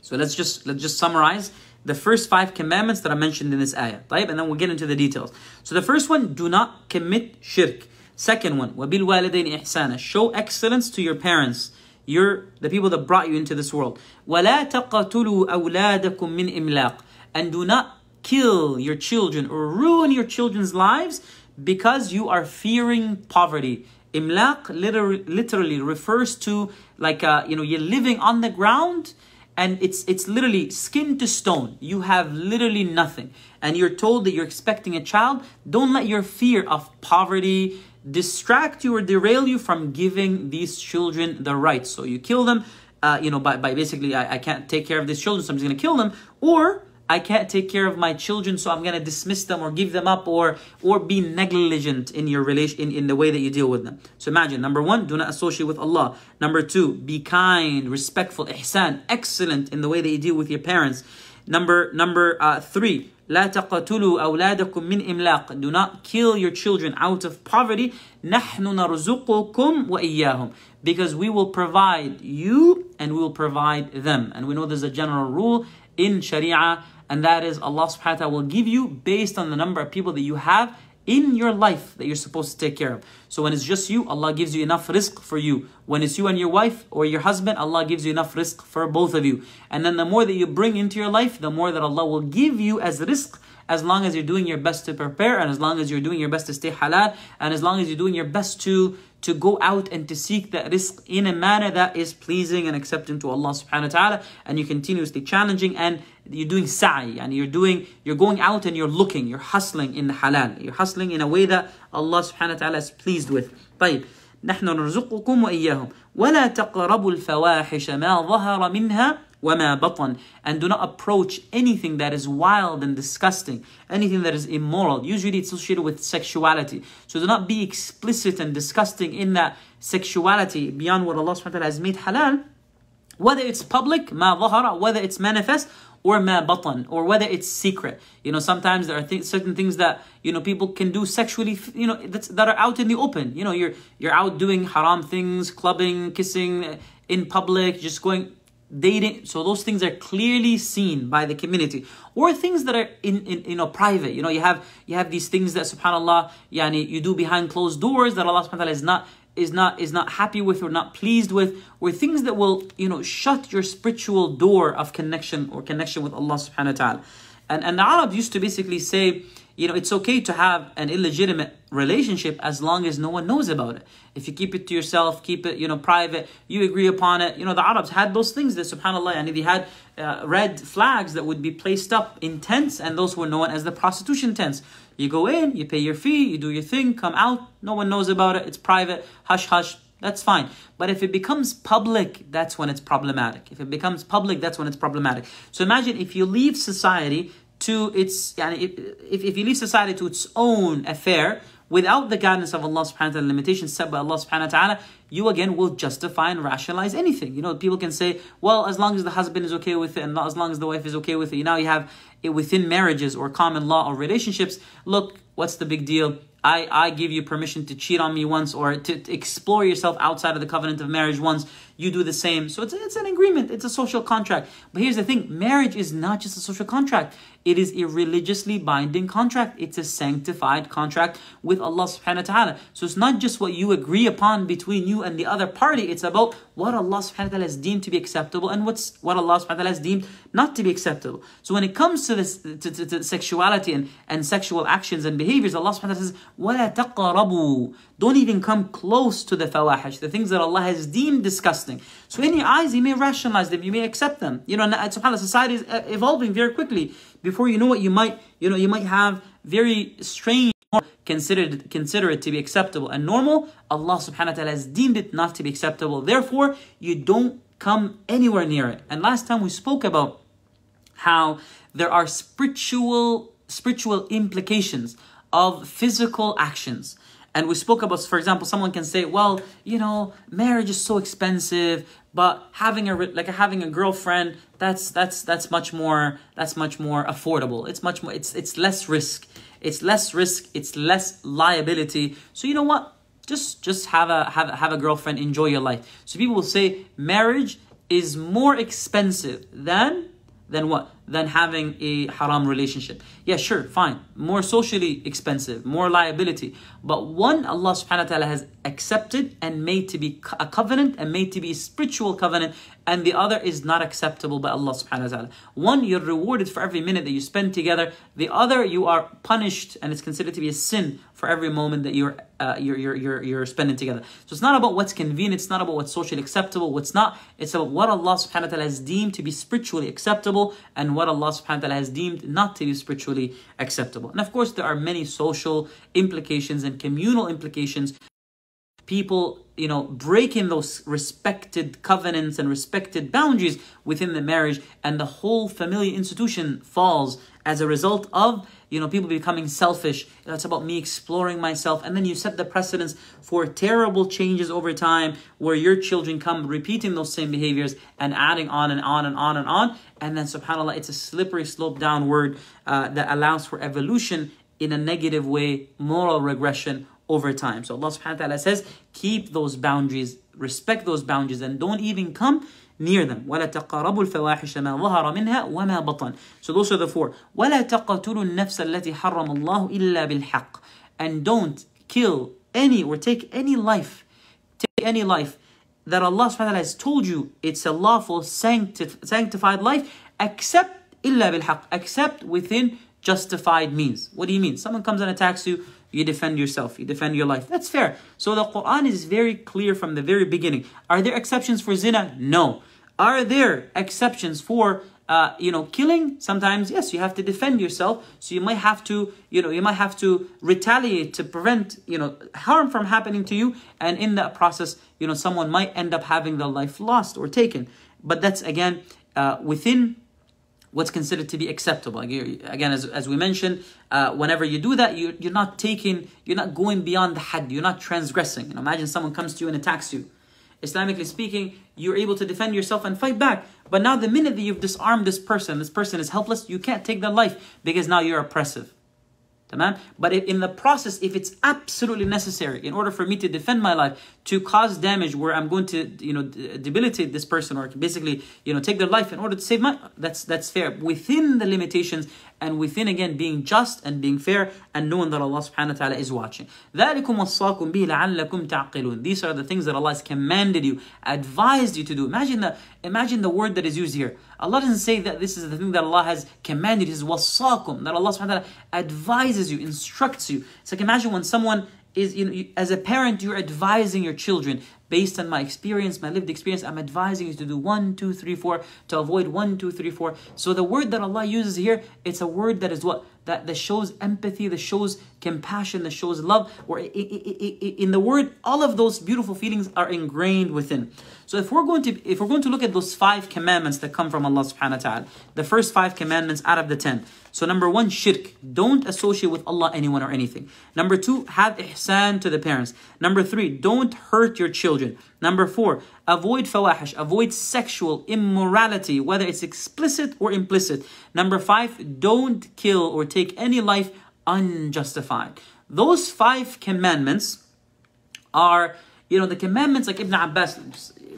So let's just let's just summarize the first five commandments that are mentioned in this ayah, right? And then we'll get into the details. So the first one, do not commit shirk. Second one, ihsana. Show excellence to your parents. You're the people that brought you into this world. وَلَا تَقَتُلُوا أَوْلَادَكُم مِّنْ إِمْلَاقٍ And do not kill your children or ruin your children's lives because you are fearing poverty. Imlaq literally, literally refers to like, uh, you know, you're living on the ground and it's it's literally skin to stone. You have literally nothing, and you're told that you're expecting a child. Don't let your fear of poverty, distract you or derail you from giving these children the rights. So you kill them, uh, you know, by, by basically, I, I can't take care of these children, so I'm just going to kill them. Or I can't take care of my children, so I'm going to dismiss them or give them up or or be negligent in your relation in, in the way that you deal with them. So imagine, number one, do not associate with Allah. Number two, be kind, respectful, ihsan, excellent in the way that you deal with your parents. Number number uh, three. لا تقتلوا أولادكم من إملاق Do not kill your children out of poverty نحن نرزقكم وإياهم Because we will provide you and we will provide them And we know there's a general rule in Sharia And that is Allah subhanahu wa ta'ala will give you based on the number of people that you have in your life that you're supposed to take care of. So when it's just you, Allah gives you enough risk for you. When it's you and your wife or your husband, Allah gives you enough risk for both of you. And then the more that you bring into your life, the more that Allah will give you as risk as long as you're doing your best to prepare and as long as you're doing your best to stay halal and as long as you're doing your best to to go out and to seek that risk in a manner that is pleasing and acceptable to Allah subhanahu wa ta'ala and you're continuously challenging and you're doing sa'i and you're doing you're going out and you're looking you're hustling in the halal you're hustling in a way that Allah subhanahu wa ta'ala is pleased with طيب نحن نرزقكم وإياهم ولا تقربوا الفواحش ما ظهر منها وَمَا بَطْنٌ And do not approach anything that is wild and disgusting, anything that is immoral. Usually it's associated with sexuality. So do not be explicit and disgusting in that sexuality beyond what Allah subhanahu wa ta'ala has made halal. Whether it's public, مَا ظَهَرَ Whether it's manifest, or ما بطن or whether it's secret. You know, sometimes there are th- certain things that you know people can do sexually. You know, that's that are out in the open. You know, you're you're out doing haram things, clubbing, kissing eh, in public, just going dating so those things are clearly seen by the community or things that are in, in you know private you know you have you have these things that subhanallah yani you do behind closed doors that allah subhanahu wa ta'ala is not is not is not happy with or not pleased with or things that will you know shut your spiritual door of connection or connection with allah subhanahu wa ta'ala and and the arab used to basically say you know, it's okay to have an illegitimate relationship as long as no one knows about it. If you keep it to yourself, keep it, you know, private, you agree upon it. You know, the Arabs had those things that, subhanAllah, and they had uh, red flags that would be placed up in tents, and those were known as the prostitution tents. You go in, you pay your fee, you do your thing, come out, no one knows about it, it's private, hush hush, that's fine. But if it becomes public, that's when it's problematic. If it becomes public, that's when it's problematic. So imagine if you leave society to its, if, if you leave society to its own affair, without the guidance of Allah subhanahu wa ta'ala, limitations set by Allah subhanahu wa ta'ala, you again will justify and rationalize anything. You know, people can say, well, as long as the husband is okay with it and not as long as the wife is okay with it, you now you have it within marriages or common law or relationships. Look, what's the big deal? I, I give you permission to cheat on me once or to, to explore yourself outside of the covenant of marriage once you do the same. So it's, it's an agreement, it's a social contract. But here's the thing marriage is not just a social contract, it is a religiously binding contract. It's a sanctified contract with Allah subhanahu wa ta'ala. So it's not just what you agree upon between you and the other party, it's about what Allah subhanahu wa ta'ala has deemed to be acceptable and what's what Allah subhanahu wa ta'ala has deemed not to be acceptable. So when it comes to this to, to, to sexuality and, and sexual actions and behaviors, Allah subhanahu wa ta'ala says, ولا تَقْرَبُوا Don't even come close to the fawahish, the things that Allah has deemed disgusting so in your eyes, you may rationalize them, you may accept them. You know, subhanAllah, society is uh, evolving very quickly. Before you know it, you might, you know, you might have very strange considered consider it to be acceptable and normal. Allah subhanahu wa ta'ala has deemed it not to be acceptable. Therefore, you don't come anywhere near it. And last time we spoke about how there are spiritual spiritual implications of physical actions. And we spoke about, for example, someone can say, well, you know, marriage is so expensive, but having a like having a girlfriend, that's that's that's much more that's much more affordable. It's much more it's it's less risk. It's less risk. It's less liability. So you know what? Just just have a have have a girlfriend. Enjoy your life. So people will say marriage is more expensive than than what than having a haram relationship. Yeah, sure, fine. More socially expensive, more liability. But one Allah subhanahu wa ta'ala has accepted and made to be a covenant and made to be a spiritual covenant, and the other is not acceptable by Allah subhanahu wa ta'ala. One, you're rewarded for every minute that you spend together, the other, you are punished and it's considered to be a sin for every moment that you're, uh, you're, you're, you're, you're spending together. So it's not about what's convenient, it's not about what's socially acceptable, what's not. It's about what Allah subhanahu wa ta'ala has deemed to be spiritually acceptable and what Allah subhanahu wa ta'ala has deemed not to be spiritually acceptable. And of course, there are many social implications and communal implications. People, you know, breaking those respected covenants and respected boundaries within the marriage, and the whole family institution falls as a result of you know people becoming selfish that's about me exploring myself and then you set the precedence for terrible changes over time where your children come repeating those same behaviors and adding on and on and on and on and then subhanallah it's a slippery slope downward uh, that allows for evolution in a negative way moral regression over time so allah subhanahu wa ta'ala says keep those boundaries respect those boundaries and don't even come near them ولا تقربوا الفواحش ما ظهر منها وما بطن so those are the four ولا تقتلوا النفس التي حرم الله إلا بالحق and don't kill any or take any life take any life that Allah subhanahu wa ta'ala has told you it's a lawful sancti- sanctified life except illa bilhaq, except within justified means. What do you mean? Someone comes and attacks you, you defend yourself, you defend your life. That's fair. So the Quran is very clear from the very beginning. Are there exceptions for zina? No. Are there exceptions for uh, you know, killing, sometimes, yes, you have to defend yourself. So you might have to, you know, you might have to retaliate to prevent, you know, harm from happening to you. And in that process, you know, someone might end up having their life lost or taken. But that's, again, uh, within what's considered to be acceptable. Again, as, as we mentioned, uh, whenever you do that, you, you're not taking, you're not going beyond the had, you're not transgressing. You know, imagine someone comes to you and attacks you. Islamically speaking, you're able to defend yourself and fight back. But now the minute that you've disarmed this person, this person is helpless, you can't take their life because now you're oppressive. But in the process, if it's absolutely necessary in order for me to defend my life, to cause damage where I'm going to, you know, debilitate this person or basically, you know, take their life in order to save my, that's that's fair within the limitations and within again being just and being fair and knowing that Allah subhanahu wa ta'ala is watching. These are the things that Allah has commanded you, advised you to do. Imagine the imagine the word that is used here. Allah doesn't say that this is the thing that Allah has commanded, his wasakum, that Allah subhanahu wa ta'ala advises you, instructs you. It's like imagine when someone is you know, as a parent you're advising your children based on my experience, my lived experience, I'm advising you to do one, two, three, four, to avoid one, two, three, four. So the word that Allah uses here, it's a word that is what? That, that shows empathy, that shows compassion, that shows love. Or in the word, all of those beautiful feelings are ingrained within. So if we're going to if we're going to look at those five commandments that come from Allah subhanahu wa ta'ala, the first five commandments out of the ten. So number one, shirk. Don't associate with Allah anyone or anything. Number two, have ihsan to the parents. Number three, don't hurt your children. Number four, avoid fawahish, avoid sexual immorality, whether it's explicit or implicit. Number five, don't kill or take any life unjustified. Those five commandments are, you know, the commandments like Ibn Abbas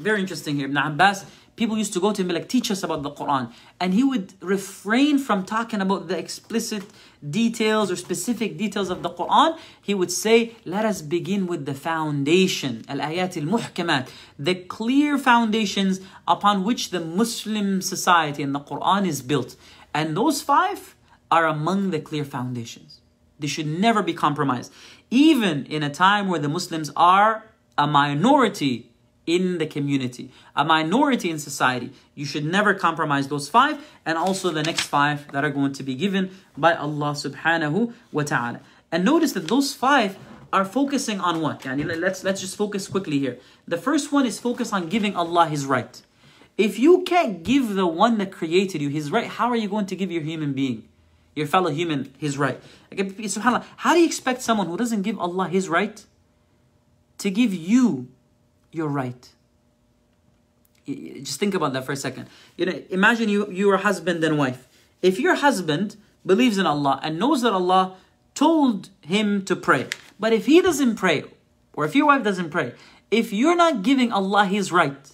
very interesting here. Ibn Abbas, people used to go to him like, teach us about the Quran. And he would refrain from talking about the explicit details or specific details of the Quran. He would say, let us begin with the foundation, al-ayat al-muhkamat, the clear foundations upon which the Muslim society and the Quran is built. And those five are among the clear foundations. They should never be compromised. Even in a time where the Muslims are a minority in the community, a minority in society. You should never compromise those five and also the next five that are going to be given by Allah subhanahu wa ta'ala. And notice that those five are focusing on what? Yani let's, let's just focus quickly here. The first one is focus on giving Allah His right. If you can't give the one that created you His right, how are you going to give your human being? Your fellow human, his right. Subhanallah, how do you expect someone who doesn't give Allah his right to give you you're right. Just think about that for a second. You know, imagine you you are husband and wife. If your husband believes in Allah and knows that Allah told him to pray, but if he doesn't pray, or if your wife doesn't pray, if you're not giving Allah his right,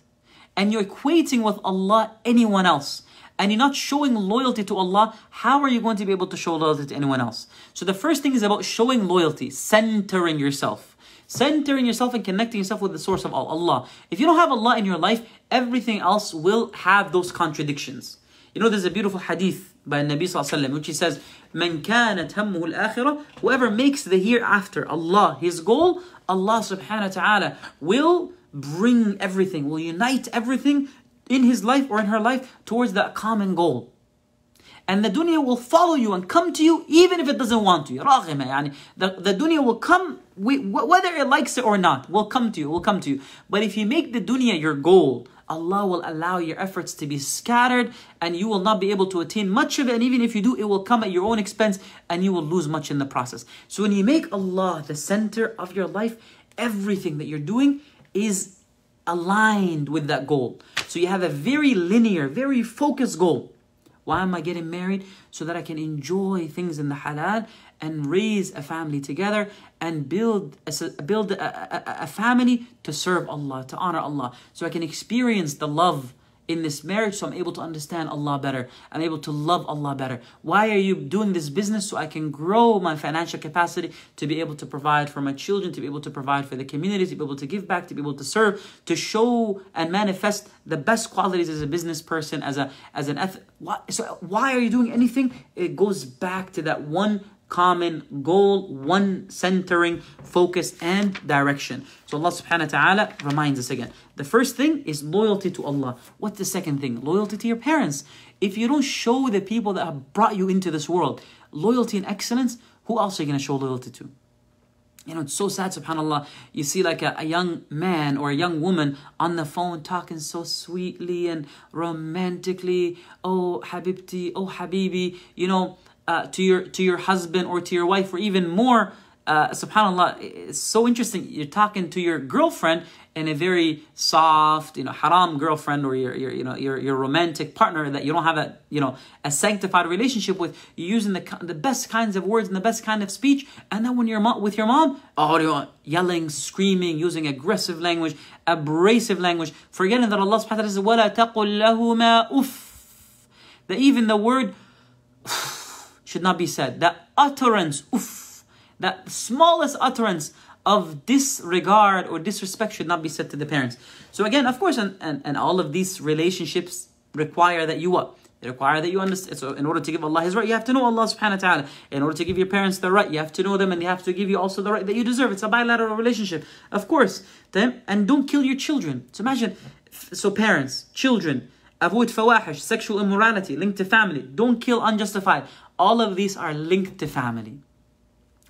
and you're equating with Allah anyone else, and you're not showing loyalty to Allah, how are you going to be able to show loyalty to anyone else? So the first thing is about showing loyalty, centering yourself. Centering yourself and connecting yourself with the source of all, Allah. If you don't have Allah in your life, everything else will have those contradictions. You know, there's a beautiful hadith by Nabi Sallallahu which he says, من كانت همه الآخرة Whoever makes the hereafter Allah his goal, Allah subhanahu wa ta'ala will bring everything, will unite everything in his life or in her life towards that common goal and the dunya will follow you and come to you even if it doesn't want to. the, the dunya will come, whether it likes it or not, will come to you, will come to you. But if you make the dunya your goal, Allah will allow your efforts to be scattered and you will not be able to attain much of it. And even if you do, it will come at your own expense and you will lose much in the process. So when you make Allah the center of your life, everything that you're doing is aligned with that goal. So you have a very linear, very focused goal. Why am I getting married? So that I can enjoy things in the halal and raise a family together and build a, build a, a, a family to serve Allah, to honor Allah. So I can experience the love in this marriage so I'm able to understand Allah better. I'm able to love Allah better. Why are you doing this business? So I can grow my financial capacity to be able to provide for my children, to be able to provide for the community, to be able to give back, to be able to serve, to show and manifest the best qualities as a business person, as a as an eth- why, so why are you doing anything? It goes back to that one common goal, one centering, focus, and direction. So Allah subhanahu wa ta'ala reminds us again. The first thing is loyalty to Allah. What's the second thing? Loyalty to your parents. If you don't show the people that have brought you into this world loyalty and excellence, who else are you going to show loyalty to? You know, it's so sad, subhanAllah. You see, like a, a, young man or a young woman on the phone talking so sweetly and romantically. Oh, Habibti, oh, Habibi. You know, uh, to your to your husband or to your wife, or even more. Uh, Subhanallah, it's so interesting. You're talking to your girlfriend and a very soft, you know, haram girlfriend or your, your you know your your romantic partner that you don't have a you know a sanctified relationship with. You're using the the best kinds of words and the best kind of speech, and then when you're mo- with your mom, oh, you want yelling, screaming, using aggressive language, abrasive language, forgetting that Allah Subhanahu wa Taala says, "Wala taqul uff," that even the word should not be said. That utterance, oof! that smallest utterance of disregard or disrespect should not be said to the parents. So again, of course, and, and, and all of these relationships require that you what? They require that you understand. So in order to give Allah His right, you have to know Allah subhanahu wa ta'ala. In order to give your parents the right, you have to know them and they have to give you also the right that you deserve. It's a bilateral relationship. Of course. Then, and don't kill your children. So imagine, so parents, children, avoid fawahish, sexual immorality linked to family. Don't kill unjustified all of these are linked to family.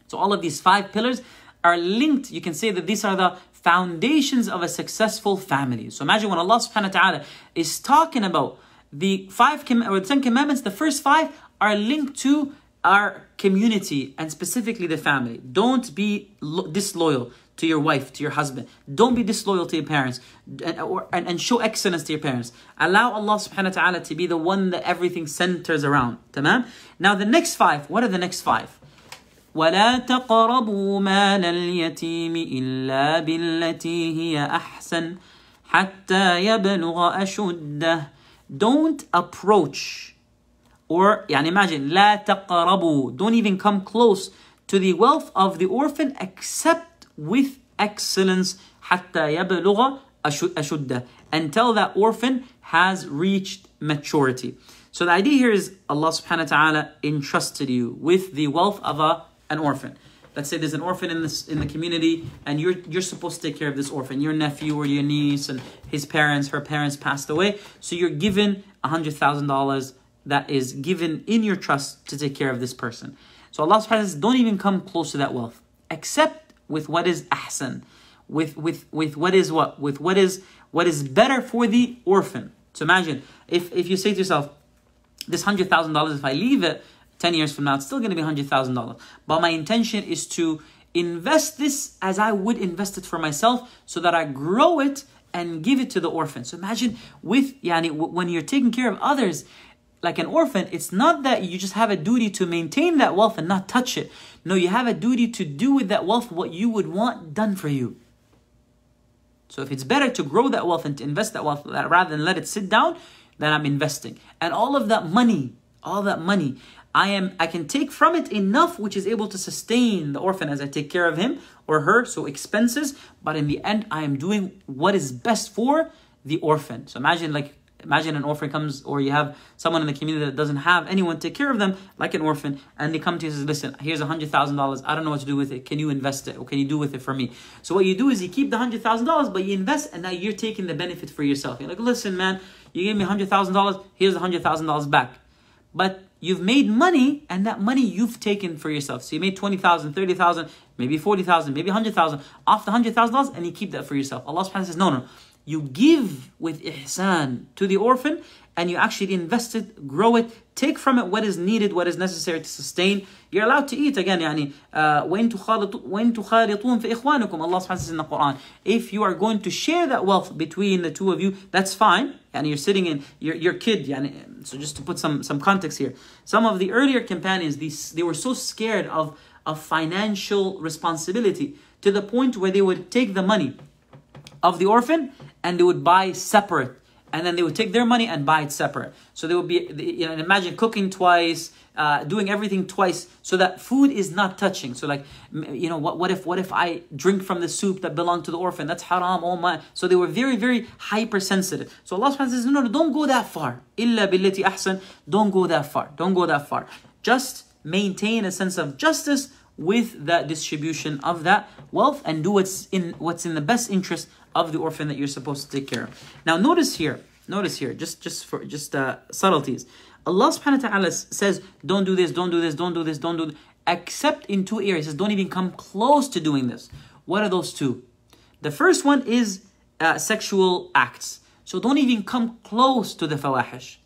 So all of these five pillars are linked. You can say that these are the foundations of a successful family. So imagine when Allah subhanahu wa ta'ala is talking about the five or the ten commandments, the first five are linked to our community and specifically the family. Don't be disloyal to your wife, to your husband. Don't be disloyal to your parents and, or, and, and show excellence to your parents. Allow Allah subhanahu wa ta'ala to be the one that everything centers around. Tamam? Now the next five, what are the next five? ولا تقربوا مال اليتيم إلا بالتي هي أحسن حتى يبلغ أشده Don't approach or يعني imagine لا تقربوا Don't even come close to the wealth of the orphan except with excellence حتى يبلغ أشده until that orphan has reached maturity. So the idea here is Allah subhanahu wa ta'ala entrusted you with the wealth of a, an orphan. Let's say there's an orphan in this in the community, and you're you're supposed to take care of this orphan. Your nephew or your niece and his parents, her parents passed away. So you're given hundred thousand dollars that is given in your trust to take care of this person. So Allah subhanahu wa ta'ala don't even come close to that wealth, except with what is ahsan, with with with what is what, with what is what is better for the orphan. So imagine if if you say to yourself, this hundred thousand dollars, if I leave it ten years from now, it's still going to be hundred thousand dollars. But my intention is to invest this as I would invest it for myself, so that I grow it and give it to the orphan. So imagine with yani when you're taking care of others, like an orphan, it's not that you just have a duty to maintain that wealth and not touch it. No, you have a duty to do with that wealth what you would want done for you. So if it's better to grow that wealth and to invest that wealth rather than let it sit down, that I'm investing. And all of that money, all that money, I am I can take from it enough which is able to sustain the orphan as I take care of him or her, so expenses, but in the end I am doing what is best for the orphan. So imagine like imagine an orphan comes or you have someone in the community that doesn't have anyone take care of them like an orphan and they come to you and says listen here's a $100000 i don't know what to do with it can you invest it or can you do with it for me so what you do is you keep the $100000 but you invest and now you're taking the benefit for yourself you're like listen man you gave me $100,000, here's $100,000 back. But you've made money and that money you've taken for yourself. So you made 20,000, 30,000, maybe 40,000, maybe 100,000 off the $100,000 and you keep that for yourself. Allah subhanahu wa ta'ala says, no, no, you give with ihsan to the orphan and you actually invest it, grow it, take from it what is needed, what is necessary to sustain. You're allowed to eat again. يعني, uh, Allah subhanahu says in the Quran. If you are going to share that wealth between the two of you, that's fine. And you're sitting in your, your kid. يعني, so just to put some, some context here. Some of the earlier companions, these, they were so scared of, of financial responsibility to the point where they would take the money of the orphan and they would buy separate and then they would take their money and buy it separate so they would be you know imagine cooking twice uh, doing everything twice so that food is not touching so like you know what, what if what if i drink from the soup that belonged to the orphan that's haram oh my so they were very very hypersensitive so allah subhanahu says no no don't go that far illa billati ahsan don't go that far don't go that far just maintain a sense of justice with that distribution of that wealth and do what's in what's in the best interest of the orphan that you're supposed to take care of. Now notice here, notice here, just just for just uh, subtleties. Allah subhanahu wa ta'ala says, don't do this, don't do this, don't do this, don't do this, except in two areas. He says, don't even come close to doing this. What are those two? The first one is uh, sexual acts. So don't even come close to the fawahish.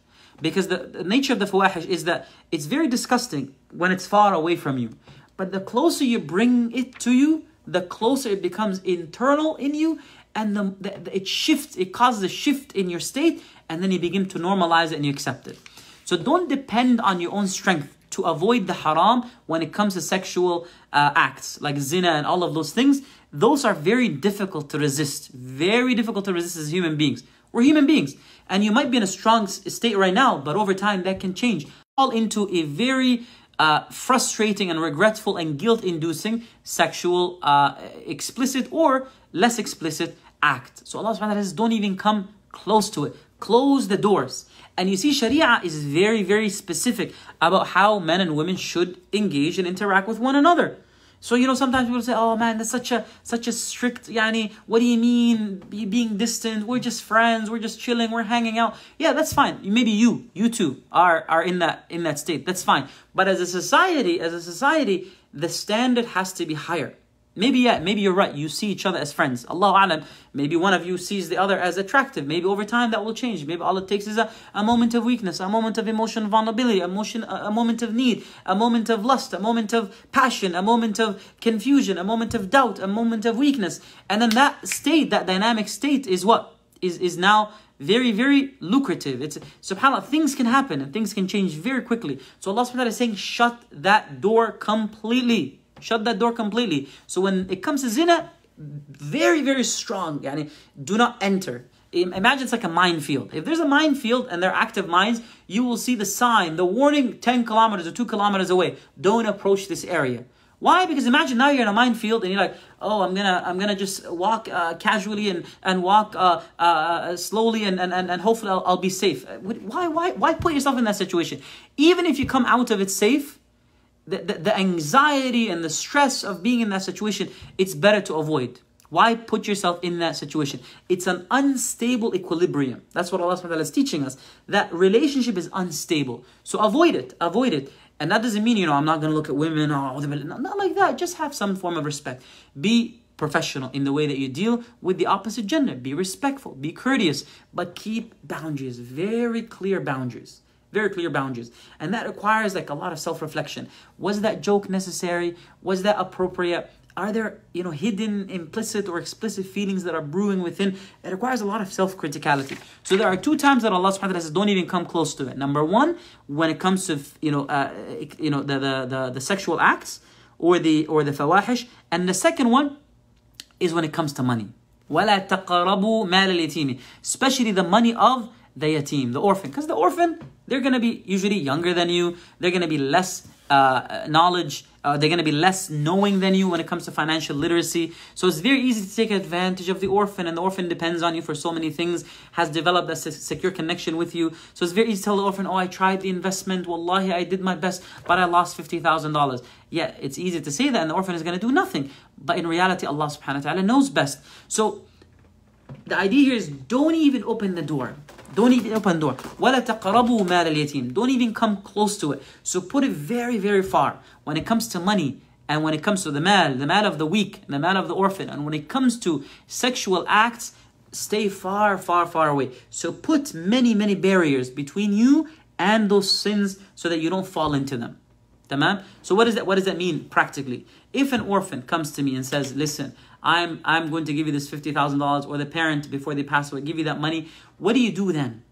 Because the, the nature of the fawahish is that it's very disgusting when it's far away from you. But the closer you bring it to you, the closer it becomes internal in you and the, the, it shifts, it causes a shift in your state, and then you begin to normalize it and you accept it. So don't depend on your own strength to avoid the haram when it comes to sexual uh, acts like zina and all of those things. Those are very difficult to resist, very difficult to resist as human beings. We're human beings, and you might be in a strong state right now, but over time that can change. All into a very uh, frustrating and regretful and guilt-inducing sexual uh, explicit or less explicit act. So Allah subhanahu wa ta'ala says, don't even come close to it. Close the doors. And you see, Sharia is very, very specific about how men and women should engage and interact with one another. So you know, sometimes people say, "Oh man, that's such a such a strict yani. What do you mean being distant? We're just friends. We're just chilling. We're hanging out. Yeah, that's fine. Maybe you, you too, are are in that in that state. That's fine. But as a society, as a society, the standard has to be higher. Maybe yeah, maybe you're right. You see each other as friends. Allah alam. Maybe one of you sees the other as attractive. Maybe over time that will change. Maybe all it takes is a, a moment of weakness, a moment of emotion vulnerability, emotion, a, a moment of need, a moment of lust, a moment of passion, a moment of confusion, a moment of doubt, a moment of weakness. And then that state, that dynamic state is what? Is is now very, very lucrative. It's subhanAllah, things can happen and things can change very quickly. So Allah subhanahu wa ta'ala is saying, shut that door completely. Shut that door completely. So when it comes to zina, very, very strong. Yani, do not enter. Imagine it's like a minefield. If there's a minefield and there are active mines, you will see the sign, the warning 10 kilometers or 2 kilometers away. Don't approach this area. Why? Because imagine now you're in a minefield and you're like, oh, I'm gonna, I'm gonna just walk uh, casually and and walk uh, uh, uh slowly and, and and hopefully I'll, I'll be safe. Why, why, why put yourself in that situation? Even if you come out of it safe, the, the, anxiety and the stress of being in that situation, it's better to avoid. Why put yourself in that situation? It's an unstable equilibrium. That's what Allah subhanahu is teaching us. That relationship is unstable. So avoid it. Avoid it. And that doesn't mean, you know, I'm not going to look at women or not like that. Just have some form of respect. Be professional in the way that you deal with the opposite gender. Be respectful. Be courteous. But keep boundaries, very clear boundaries very clear boundaries and that requires like a lot of self-reflection was that joke necessary was that appropriate are there you know hidden implicit or explicit feelings that are brewing within it requires a lot of self-criticality so there are two times that allah subhanahu wa ta'ala says don't even come close to it number one when it comes to you know uh, you know the, the the the sexual acts or the or the fawahish and the second one is when it comes to money وَلَا تَقَرَبُوا مَالَ الْيَتِيمِ Especially the money of the yatim, the orphan. Because the orphan, they're going to be usually younger than you. They're going to be less uh, knowledge. Uh, they're going to be less knowing than you when it comes to financial literacy. So it's very easy to take advantage of the orphan, and the orphan depends on you for so many things, has developed a secure connection with you. So it's very easy to tell the orphan, Oh, I tried the investment. Wallahi, I did my best, but I lost $50,000. Yeah, it's easy to say that, and the orphan is going to do nothing. But in reality, Allah subhanahu wa ta'ala knows best. So the idea here is don't even open the door. Don't even open door. وَلَا تَقْرَبُوا مَالَ الْيَتِيمِ Don't even come close to it. So put it very, very far. When it comes to money, and when it comes to the mal, the mal of the weak, the mal of the orphan, and when it comes to sexual acts, stay far, far, far away. So put many, many barriers between you and those sins so that you don't fall into them. تمام. So what, is that, what does that mean practically? If an orphan comes to me and says, listen, I'm I'm going to give you this fifty thousand dollars, or the parent before they pass away give you that money. What do you do then?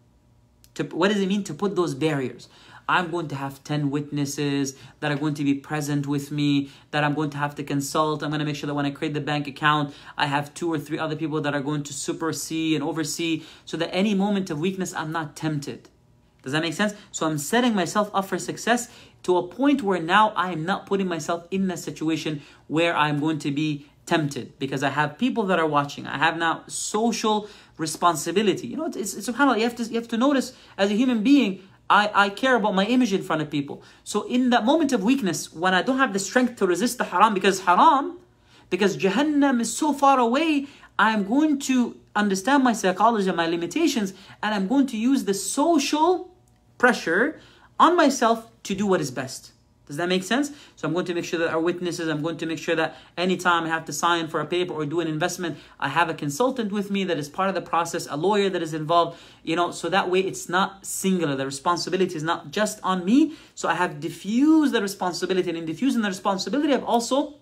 To, what does it mean to put those barriers? I'm going to have 10 witnesses that are going to be present with me, that I'm going to have to consult. I'm going to make sure that when I create the bank account, I have two or three other people that are going to supersee and oversee so that any moment of weakness, I'm not tempted. Does that make sense? So I'm setting myself up for success to a point where now I am not putting myself in that situation where I'm going to be tempted because I have people that are watching. I have now social responsibility. You know, it's, it's subhanAllah, you have, to, you have to notice as a human being, I, I care about my image in front of people. So in that moment of weakness, when I don't have the strength to resist the haram, because haram, because Jahannam is so far away, I'm going to understand my psychology and my limitations, and I'm going to use the social pressure on myself to do what is best. Does that make sense? So I'm going to make sure that our witnesses, I'm going to make sure that anytime I have to sign for a paper or do an investment, I have a consultant with me that is part of the process, a lawyer that is involved, you know, so that way it's not singular. The responsibility is not just on me. So I have diffused the responsibility and in diffusing the responsibility, I've also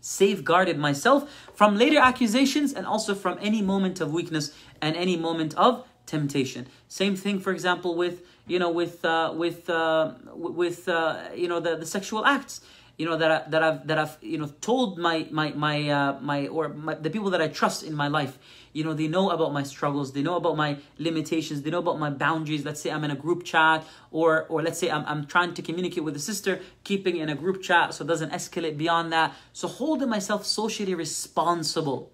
safeguarded myself from later accusations and also from any moment of weakness and any moment of temptation. Same thing, for example, with you know, with uh, with uh, with uh, you know the, the sexual acts, you know that I, that I've that I've you know told my my my uh, my or my, the people that I trust in my life, you know, they know about my struggles, they know about my limitations, they know about my boundaries. Let's say I'm in a group chat, or or let's say I'm I'm trying to communicate with a sister, keeping in a group chat so it doesn't escalate beyond that. So holding myself socially responsible.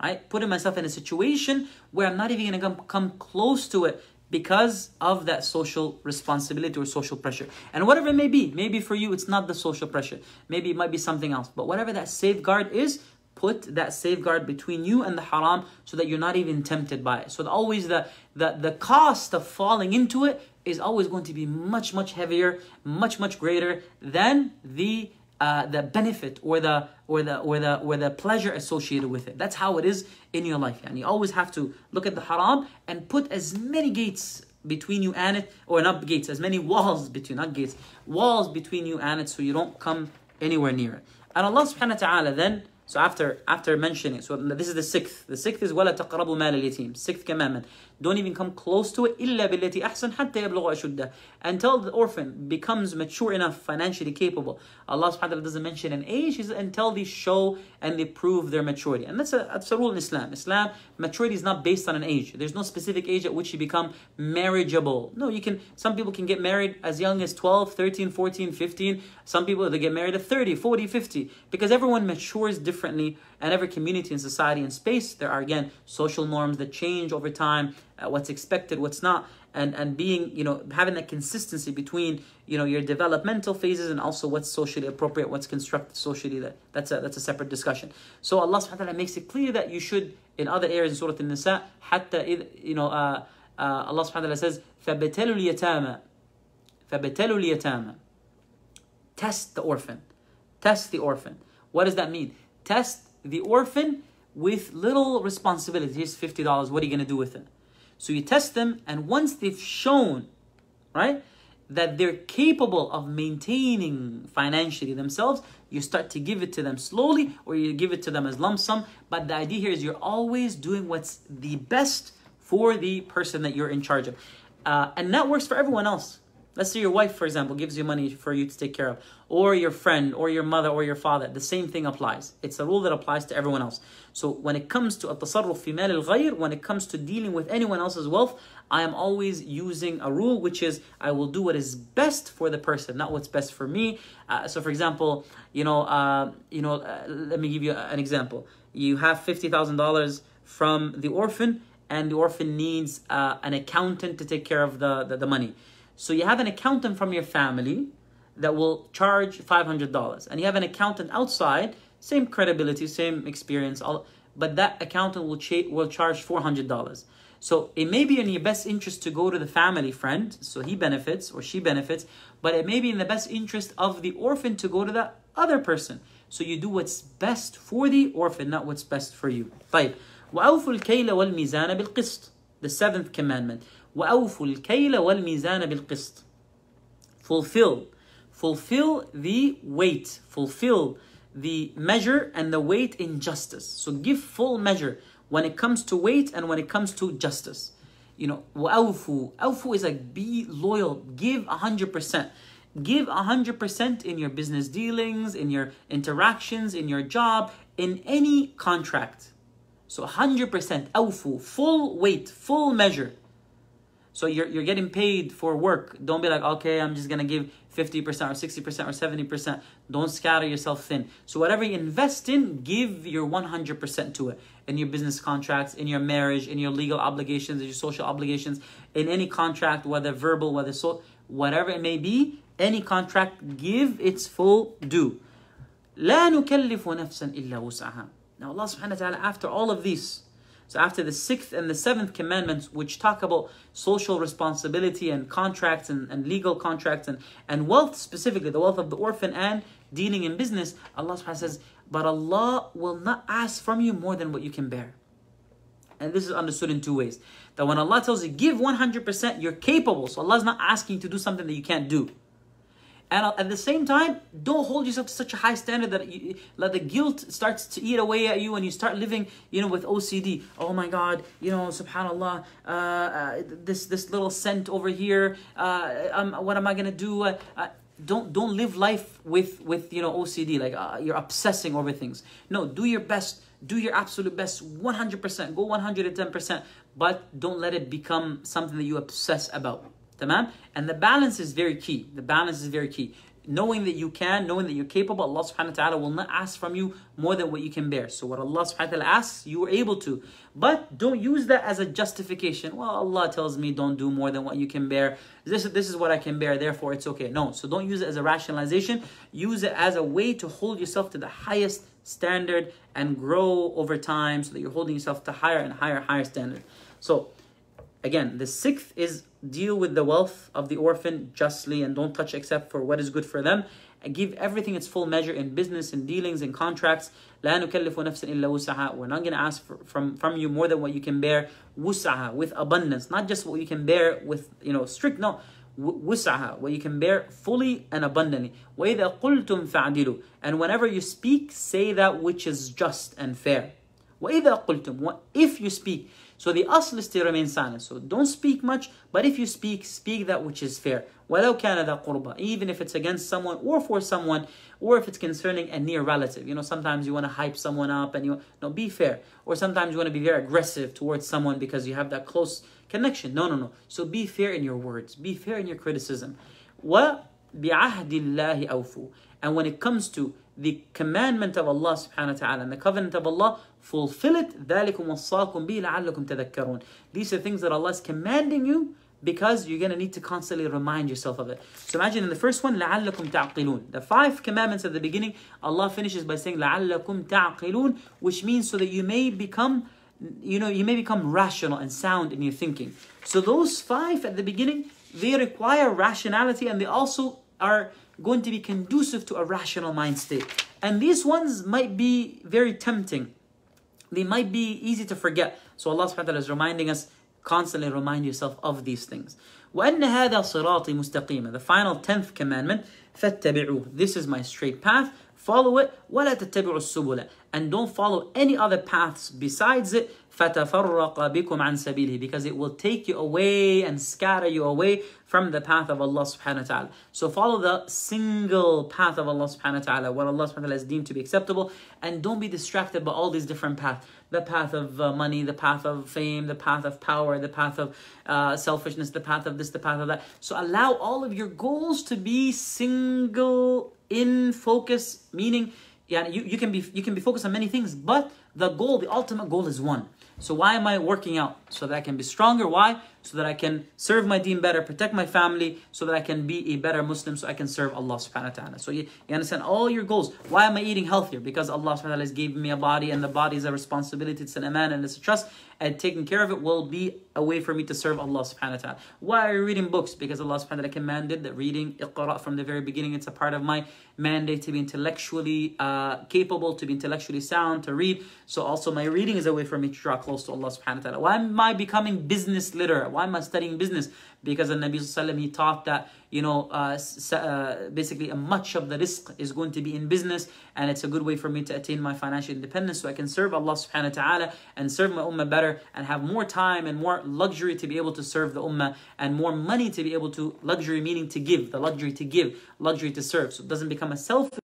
I right? putting myself in a situation where I'm not even gonna come, come close to it because of that social responsibility or social pressure. And whatever it may be, maybe for you it's not the social pressure, maybe it might be something else, but whatever that safeguard is, put that safeguard between you and the haram so that you're not even tempted by it. So the, always the, the, the cost of falling into it is always going to be much, much heavier, much, much greater than the uh, the benefit or the or the or the or the pleasure associated with it. That's how it is in your life. And you always have to look at the haram and put as many gates between you and it, or not gates, as many walls between, not gates, walls between you and it, so you don't come anywhere near it. And Allah subhanahu wa ta'ala then, so after after mentioning, so this is the sixth. The sixth is وَلَا تَقْرَبُوا مَالَ الْيَتِيمِ Sixth commandment. Don't even come close to it. إلا بالتي أحسن حتى يبلغ أشده. Until the orphan becomes mature enough, financially capable. Allah subhanahu wa ta'ala doesn't mention an age. He says, until they show and they prove their maturity. And that's a, that's a rule in Islam. Islam, maturity is not based on an age. There's no specific age at which you become marriageable. No, you can, some people can get married as young as 12, 13, 14, 15. Some people, they get married at 30, 40, 50. Because everyone matures differently at every community and society and space, there are again social norms that change over time, uh, what's expected, what's not, and and being you know having that consistency between you know your developmental phases and also what's socially appropriate, what's constructed socially. That that's a that's a separate discussion. So Allah Subhanahu wa Taala makes it clear that you should in other areas in Surah An-Nisa, Hatta you know uh, uh, Allah Subhanahu wa Taala says فبتلوا اليتامى فبتلوا اليتامى test the orphan test the orphan what does that mean test the orphan with little responsibility. Here's $50. What are you going to do with it? So you test them, and once they've shown, right, that they're capable of maintaining financially themselves, you start to give it to them slowly or you give it to them as lump sum. But the idea here is you're always doing what's the best for the person that you're in charge of. Uh, and that works for everyone else. Let's say your wife, for example, gives you money for you to take care of or your friend or your mother or your father. The same thing applies. It's a rule that applies to everyone else. So when it comes to التصرف في مال الغير, when it comes to dealing with anyone else's wealth, I am always using a rule which is I will do what is best for the person, not what's best for me. Uh, so for example, you know, uh, you know, uh, let me give you an example. You have fifty thousand dollars from the orphan, and the orphan needs uh, an accountant to take care of the, the, the money. So you have an accountant from your family that will charge $500 and you have an accountant outside same credibility same experience all, but that accountant will, cha- will charge $400 so it may be in your best interest to go to the family friend so he benefits or she benefits but it may be in the best interest of the orphan to go to the other person so you do what's best for the orphan not what's best for you طيب وأوفوا الكيل والميزان بالقسط the seventh commandment وأوفوا الكيل والميزان بالقسط fulfill fulfill the weight, fulfill the measure and the weight in justice. So give full measure when it comes to weight and when it comes to justice. You know, wa'awfu. Awfu is like be loyal, give 100%. Give 100% in your business dealings, in your interactions, in your job, in any contract. So 100%, awfu, full weight, full measure. So you're, you're getting paid for work. Don't be like, okay, I'm just going to give 50% or 60% or 70%. Don't scatter yourself thin. So whatever you invest in, give your 100% to it. In your business contracts, in your marriage, in your legal obligations, in your social obligations, in any contract, whether verbal, whether so, whatever it may be, any contract, give its full due. لا نكلف نفسا إلا وسعها. Now Allah subhanahu wa ta'ala, after all of these, so after the sixth and the seventh commandments, which talk about social responsibility and contracts and, and legal contracts and, and wealth specifically, the wealth of the orphan and dealing in business, Allah subhanahu says, but Allah will not ask from you more than what you can bear. And this is understood in two ways. That when Allah tells you, give 100%, you're capable. So Allah is not asking you to do something that you can't do. And at the same time, don't hold yourself to such a high standard that you, the guilt starts to eat away at you and you start living, you know, with OCD. Oh my God, you know, subhanAllah, uh, uh, this, this little scent over here, uh, um, what am I going to do? Uh, uh, don't don't live life with with you know OCD like uh, you're obsessing over things. No, do your best, do your absolute best, 100%, go 110%, but don't let it become something that you obsess about. Tamam? And the balance is very key. The balance is very key. Knowing that you can, knowing that you're capable, Allah subhanahu wa ta'ala will not ask from you more than what you can bear. So what Allah subhanahu wa ta'ala asks, you are able to. But don't use that as a justification. Well, Allah tells me don't do more than what you can bear. This, this is what I can bear, therefore it's okay. No, so don't use it as a rationalization. Use it as a way to hold yourself to the highest standard and grow over time so that you're holding yourself to higher and higher, higher standard. So Again, the sixth is deal with the wealth of the orphan justly and don't touch except for what is good for them. And give everything its full measure in business, and dealings, and contracts. لا إلا وسعها. We're not going to ask for, from, from you more than what you can bear. وسعها, with abundance. Not just what you can bear with, you know, strict, no. وسعها, what you can bear fully and abundantly. وإذا قلتم فعدلوا. And whenever you speak, say that which is just and fair. وإذا قلتم, if you speak, so the asl is to remain silent. So don't speak much, but if you speak, speak that which is fair. وَلَوْ كَانَ ذَا Even if it's against someone or for someone, or if it's concerning a near relative. You know, sometimes you want to hype someone up and you no, be fair. Or sometimes you want to be very aggressive towards someone because you have that close connection. No, no, no. So be fair in your words. Be fair in your criticism. وَبِعَهْدِ اللَّهِ And when it comes to the commandment of Allah subhanahu wa ta'ala and the covenant of Allah, fulfill it. These are things that Allah is commanding you because you're going to need to constantly remind yourself of it. So imagine in the first one, لَعَلَّكُمْ تَعْقِلُونَ The five commandments at the beginning, Allah finishes by saying, لَعَلَّكُمْ تَعْقِلُونَ Which means so that you may become you know, you may become rational and sound in your thinking. So those five at the beginning, they require rationality and they also are going to be conducive to a rational mind state. And these ones might be very tempting. They might be easy to forget. So Allah subhanahu wa ta'ala is reminding us, constantly remind yourself of these things. وَأَنَّ هَذَا صِرَاطِي مُسْتَقِيمًا The final tenth commandment, This is my straight path, follow it, وَلَا تَتَّبِعُوا السُّبُلَ And don't follow any other paths besides it, فَتَفَرَّقَ بِكُمْ عَنْ سَبِيلِهِ Because it will take you away and scatter you away from the path of Allah subhanahu wa ta'ala. So follow the single path of Allah subhanahu wa ta'ala, what Allah subhanahu wa ta'ala has deemed to be acceptable, and don't be distracted by all these different paths. The path of uh, money, the path of fame, the path of power, the path of uh, selfishness, the path of this, the path of that. So allow all of your goals to be single in focus, meaning yeah, you, you can be you can be focused on many things, but the goal, the ultimate goal is one. So why am I working out? So that I can be stronger. Why? so that I can serve my deen better, protect my family, so that I can be a better Muslim, so I can serve Allah subhanahu wa ta'ala. So you, you understand all your goals. Why am I eating healthier? Because Allah subhanahu wa ta'ala has given me a body, and the body is a responsibility, it's an aman, and it's a trust, and taking care of it will be a way for me to serve Allah subhanahu wa ta'ala. Why are you reading books? Because Allah subhanahu wa ta'ala commanded that reading iqra from the very beginning, it's a part of my mandate to be intellectually uh, capable, to be intellectually sound, to read. So also my reading is a way for me to draw close to Allah subhanahu wa ta'ala. Why am I becoming business literate? Why am I studying business? Because the Nabi Sallallahu he taught that, you know, uh, uh, basically much of the risk is going to be in business and it's a good way for me to attain my financial independence so I can serve Allah subhanahu wa ta'ala and serve my ummah better and have more time and more luxury to be able to serve the ummah and more money to be able to, luxury meaning to give, the luxury to give, luxury to serve. So it doesn't become a selfish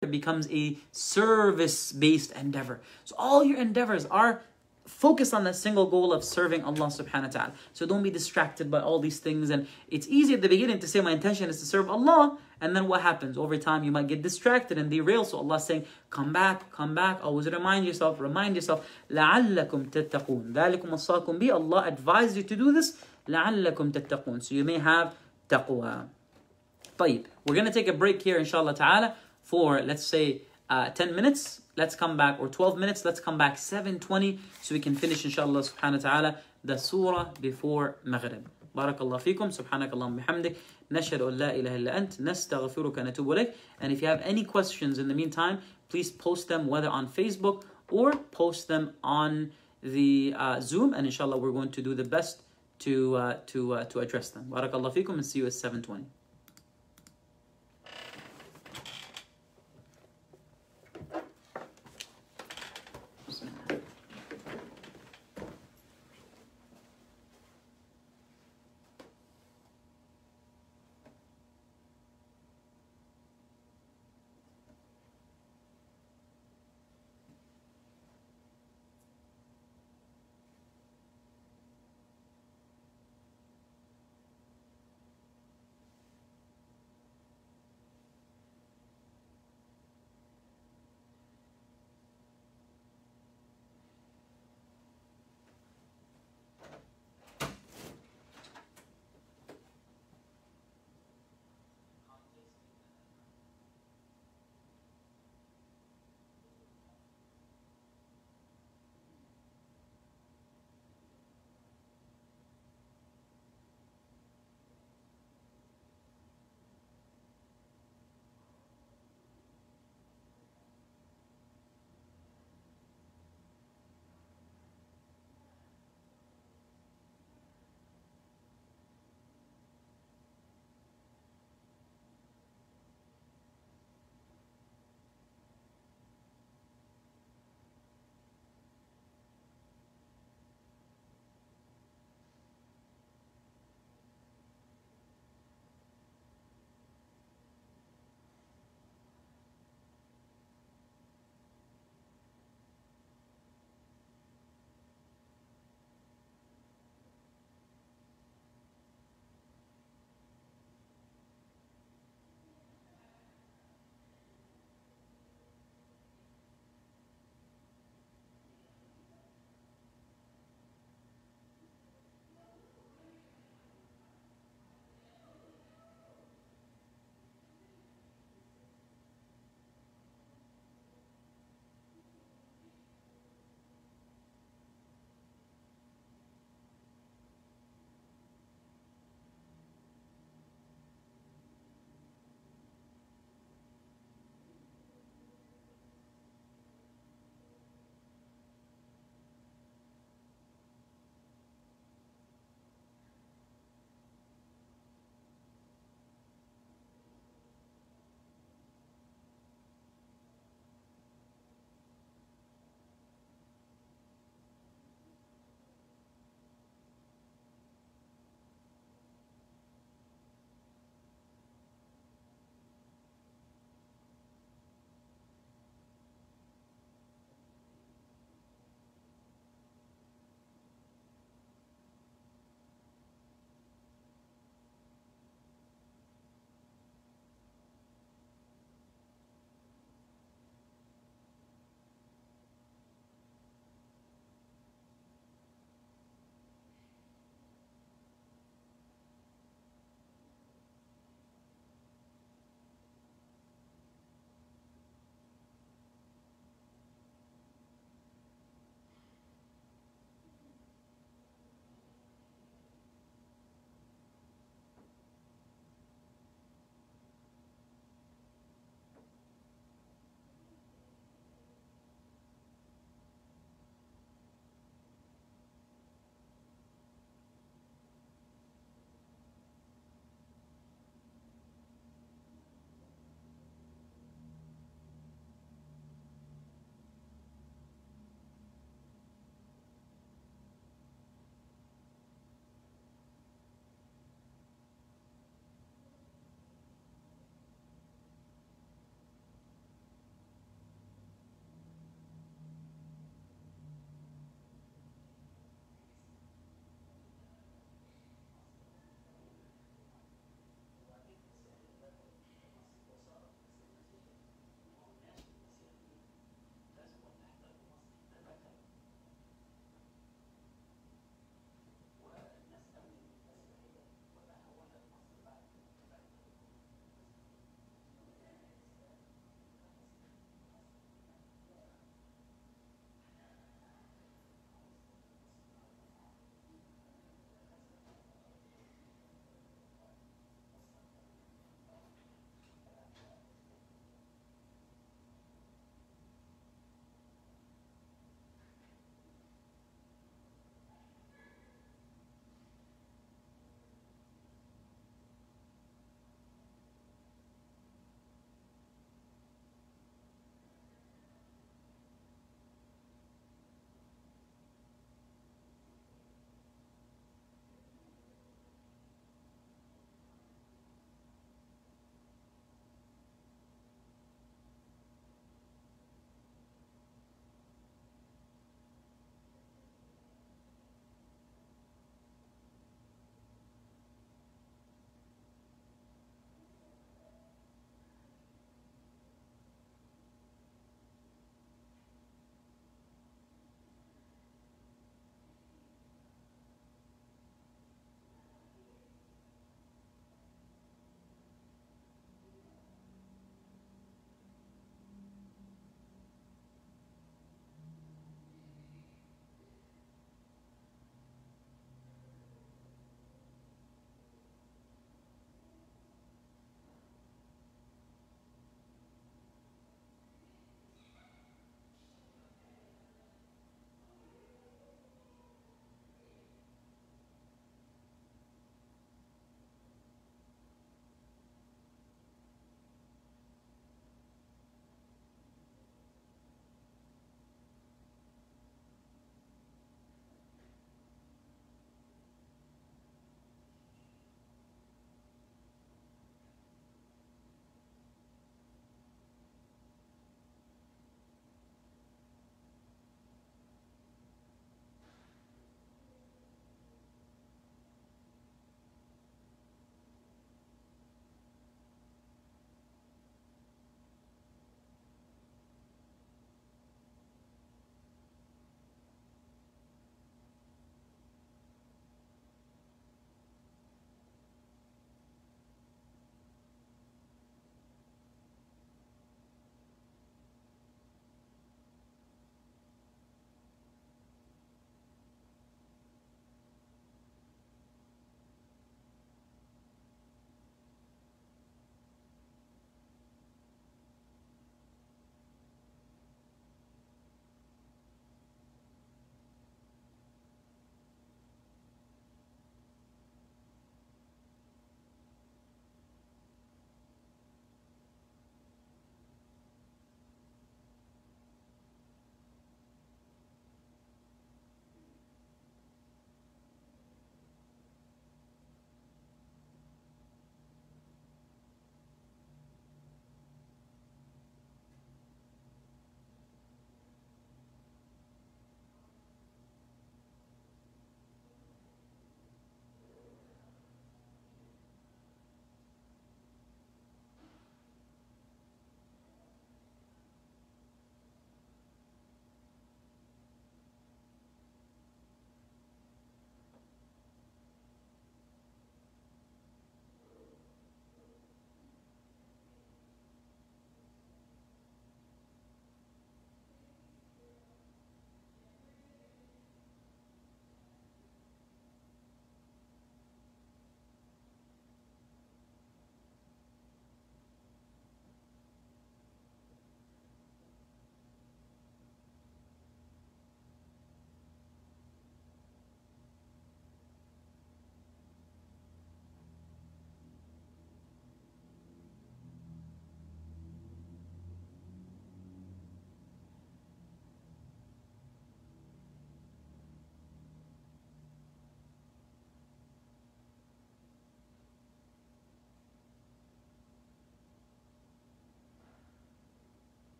it becomes a service-based endeavor. So all your endeavors are focus on the single goal of serving Allah subhanahu wa ta'ala. So don't be distracted by all these things. And it's easy at the beginning to say my intention is to serve Allah. And then what happens? Over time you might get distracted and derail. So Allah saying, come back, come back. Always remind yourself, remind yourself. لَعَلَّكُمْ تَتَّقُونَ ذَلِكُمْ وَصَّاكُمْ بِي Allah advised you to do this. لَعَلَّكُمْ تَتَّقُونَ So you may have taqwa. طيب, we're going to take a break here inshallah ta'ala for let's say uh, 10 minutes let's come back, or 12 minutes, let's come back 7.20 so we can finish inshallah subhanahu wa ta'ala the surah before Maghrib. Barakallah الله فيكم bihamdik اللهم بحمدك نشهد أن لا إله إلا and if you have any questions in the meantime please post them whether on Facebook or post them on the uh, Zoom and inshallah we're going to do the best to uh, to uh, to address them Barakallah الله فيكم and see you at 720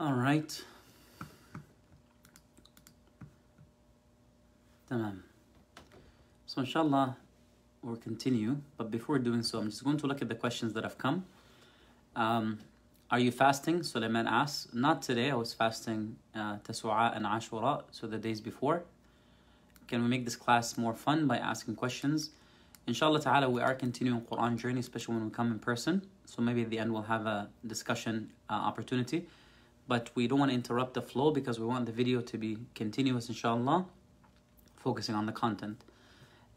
All right. Tamam. So inshallah, we'll continue. But before doing so, I'm just going to look at the questions that have come. Um, are you fasting? Suleiman asks. Not today. I was fasting uh, Tasu'a and Ashura, so the days before. Can we make this class more fun by asking questions? Inshallah ta'ala, we are continuing Quran journey, especially when we come in person. So maybe at the end we'll have a discussion uh, opportunity but we don't want to interrupt the flow because we want the video to be continuous inshallah focusing on the content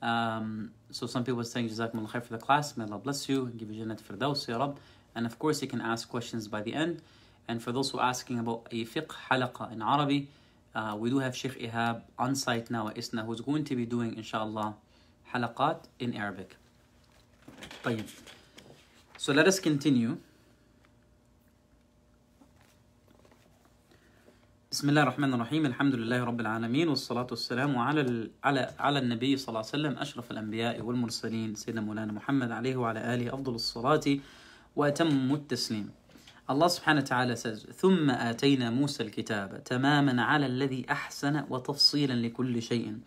um, so some people saying Jazakumullah khair for the class may Allah bless you and give you Jannat Firdaus Ya Rab and of course you can ask questions by the end and for those who are asking about a fiqh halaqa in Arabic uh, we do have Sheikh Ihab on site now at Isna who's going to be doing inshallah halaqat in Arabic طيب. so let us continue بسم الله الرحمن الرحيم الحمد لله رب العالمين والصلاة والسلام على ال... على على النبي صلى الله عليه وسلم أشرف الأنبياء والمرسلين سيدنا مولانا محمد عليه وعلى آله أفضل الصلاة وأتم التسليم الله سبحانه وتعالى says ثم آتينا موسى الكتاب تماما على الذي أحسن وتفصيلا لكل شيء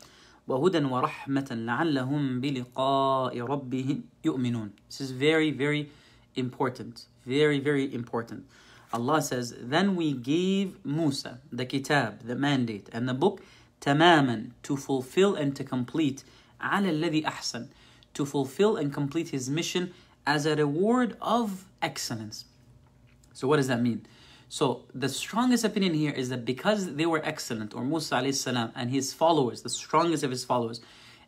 وهدى ورحمة لعلهم بلقاء ربهم يؤمنون This is very very important very very important Allah says, Then we gave Musa the kitab, the mandate, and the book, tamaman, to fulfill and to complete, al-ladhi ahsan, to fulfill and complete his mission as a reward of excellence. So what does that mean? So the strongest opinion here is that because they were excellent, or Musa alayhi and his followers, the strongest of his followers,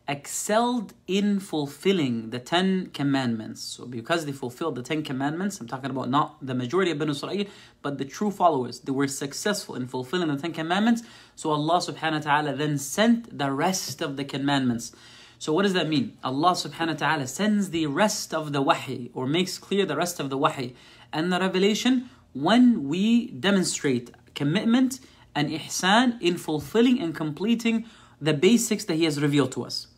excelled in fulfilling the Ten Commandments. So because they fulfilled the Ten Commandments, I'm talking about not the majority of Banu Israel, but the true followers, they were successful in fulfilling the Ten Commandments. So Allah subhanahu wa ta'ala then sent the rest of the commandments. So what does that mean? Allah subhanahu wa ta'ala sends the rest of the wahi or makes clear the rest of the wahi and the revelation when we demonstrate commitment and ihsan in fulfilling and completing the basics that he has revealed to us.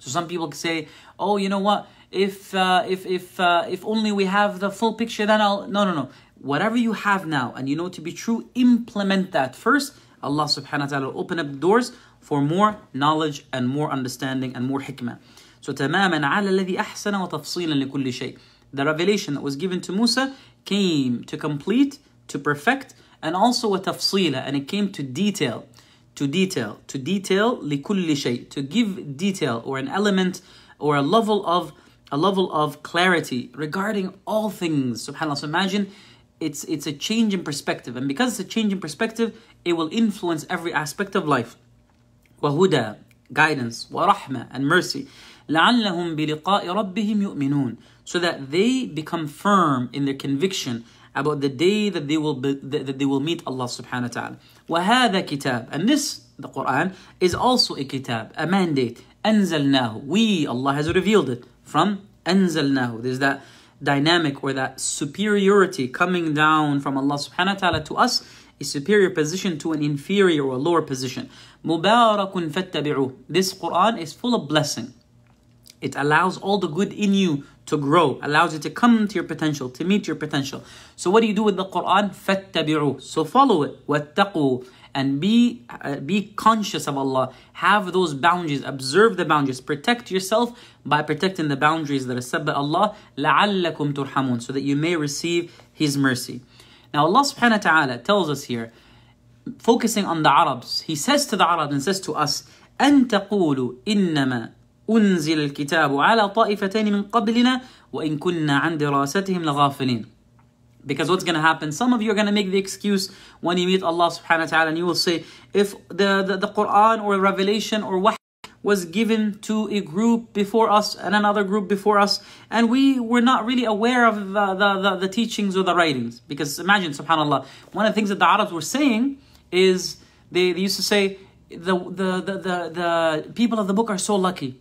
So some people say, "Oh, you know what? If uh, if if uh, if only we have the full picture, then I'll." No, no, no. Whatever you have now and you know to be true, implement that first. Allah Subhanahu wa Taala will open up doors for more knowledge and more understanding and more hikmah. So تماما ahsana wa أحسن li kulli shay. The revelation that was given to Musa came to complete, to perfect, and also a tafsila, and it came to detail to detail to detail لكل شيء to give detail or an element or a level of a level of clarity regarding all things subhanallah so imagine it's it's a change in perspective and because it's a change in perspective it will influence every aspect of life wahuda guidance ورحمة and mercy لعلهم بلقاء ربهم يؤمنون so that they become firm in their conviction about the day that they will be, that they will meet Allah subhanahu wa ta'ala وَهَذَا kitab. And this, the Quran, is also a kitab, a mandate. أَنزَلْنَاهُ We, Allah has revealed it from أَنزَلْنَاهُ. There's that dynamic or that superiority coming down from Allah subhanahu wa ta'ala to us, a superior position to an inferior or a lower position. مُبَارَكٌ فَاتَّبِعُوهُ This Quran is full of blessing. It allows all the good in you to grow, allows you to come to your potential, to meet your potential. So what do you do with the Quran? فَاتَّبِعُوا So follow it. وَاتَّقُوا And be, uh, be conscious of Allah. Have those boundaries. Observe the boundaries. Protect yourself by protecting the boundaries that are set by Allah. لَعَلَّكُمْ تُرْحَمُونَ So that you may receive His mercy. Now Allah subhanahu wa ta'ala tells us here, focusing on the Arabs, He says to the Arabs and says to us, أَن تَقُولُوا إِنَّمَا أنزل الكتاب على طائفتين من قبلنا وإن كنا عن دراستهم لغافلين Because what's going to happen? Some of you are going to make the excuse when you meet Allah subhanahu wa ta'ala and you will say, if the, the, the Quran or revelation or wahy was given to a group before us and another group before us, and we were not really aware of the, the, the, the, teachings or the writings. Because imagine, subhanAllah, one of the things that the Arabs were saying is they, they used to say, the, the, the, the, the people of the book are so lucky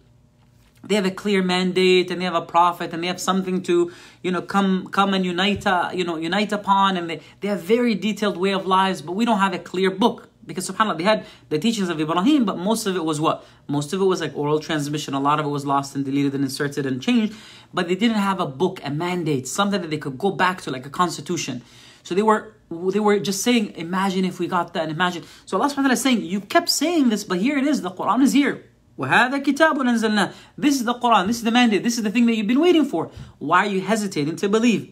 they have a clear mandate and they have a prophet and they have something to you know come come and unite uh, you know unite upon and they, they have very detailed way of lives but we don't have a clear book because subhanallah they had the teachings of ibrahim but most of it was what most of it was like oral transmission a lot of it was lost and deleted and inserted and changed but they didn't have a book a mandate something that they could go back to like a constitution so they were they were just saying imagine if we got that and imagine so allah subhanahu wa ta'ala is saying you kept saying this but here it is the quran is here وَهَذَا كِتَابٌ أَنزَلْنَاهُ This is the Quran, this is the mandate, this is the thing that you've been waiting for. Why are you hesitating to believe?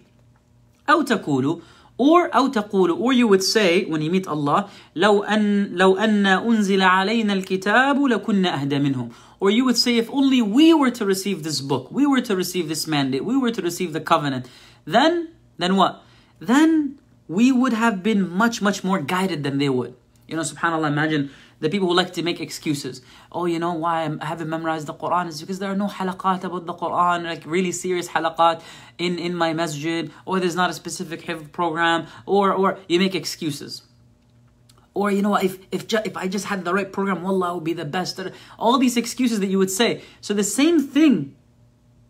أَوْ تَقُولُ Or أو تقول or you would say when you meet Allah لو أن لو أن أنزل علينا الكتاب لكنا أهدى منهم or you would say if only we were to receive this book we were to receive this mandate we were to receive the covenant then then what then we would have been much much more guided than they would you know subhanallah imagine the people who like to make excuses. Oh, you know why I haven't memorized the Quran is because there are no halaqat about the Quran, like really serious halaqat in, in my masjid, or there's not a specific hifz program, or, or you make excuses. Or, you know, if, if, ju- if I just had the right program, wallah, I would be the best. All these excuses that you would say. So the same thing,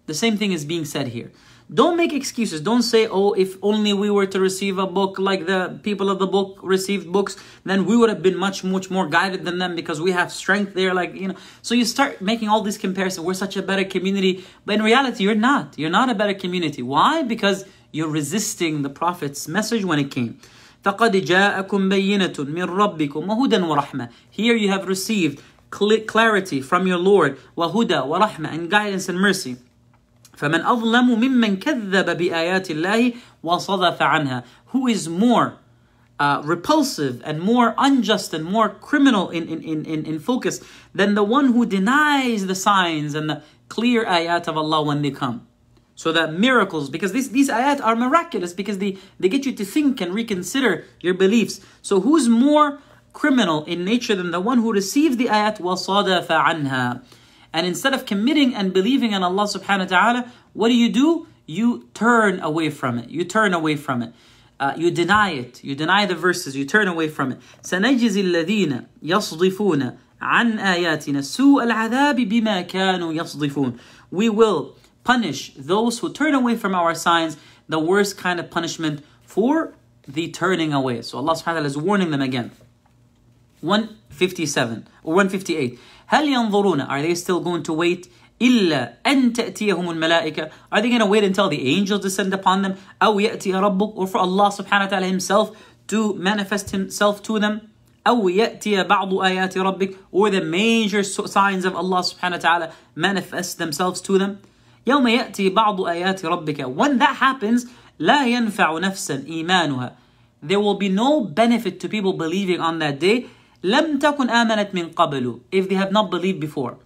the same thing is being said here. Don't make excuses. Don't say, oh, if only we were to receive a book like the people of the book received books, then we would have been much, much more guided than them because we have strength there. Like, you know, so you start making all these comparisons. We're such a better community. But in reality, you're not. You're not a better community. Why? Because you're resisting the Prophet's message when it came. Here you have received clarity from your Lord, wahuda, rahma and guidance and mercy. فمن أظلم ممن كذب بآيات الله وصدف عنها Who is more uh, repulsive and more unjust and more criminal in, in, in, in focus than the one who denies the signs and the clear ayat of Allah when they come. So that miracles, because these, these ayat are miraculous because they, they get you to think and reconsider your beliefs. So who's more criminal in nature than the one who receives the ayat وَصَدَفَ عَنْهَا and instead of committing and believing in Allah subhanahu wa ta'ala, what do you do? You turn away from it. You turn away from it. Uh, you deny it. You deny the verses. You turn away from it. الذين عن آياتنا سوء العذاب بما كانوا We will punish those who turn away from our signs the worst kind of punishment for the turning away. So Allah subhanahu wa ta'ala is warning them again. 157 or 158. هل ينظرون are they still going to wait إلا أن تأتيهم الملائكة are they going to wait until the angels descend upon them أو يأتي ربك or for Allah subhanahu wa ta'ala himself to manifest himself to them أو يأتي بعض آيات ربك or the major signs of Allah subhanahu wa ta'ala manifest themselves to them يوم يأتي بعض آيات ربك when that happens لا ينفع نفسا إيمانها there will be no benefit to people believing on that day لم تكن آمنت من قبل if they have not believed before.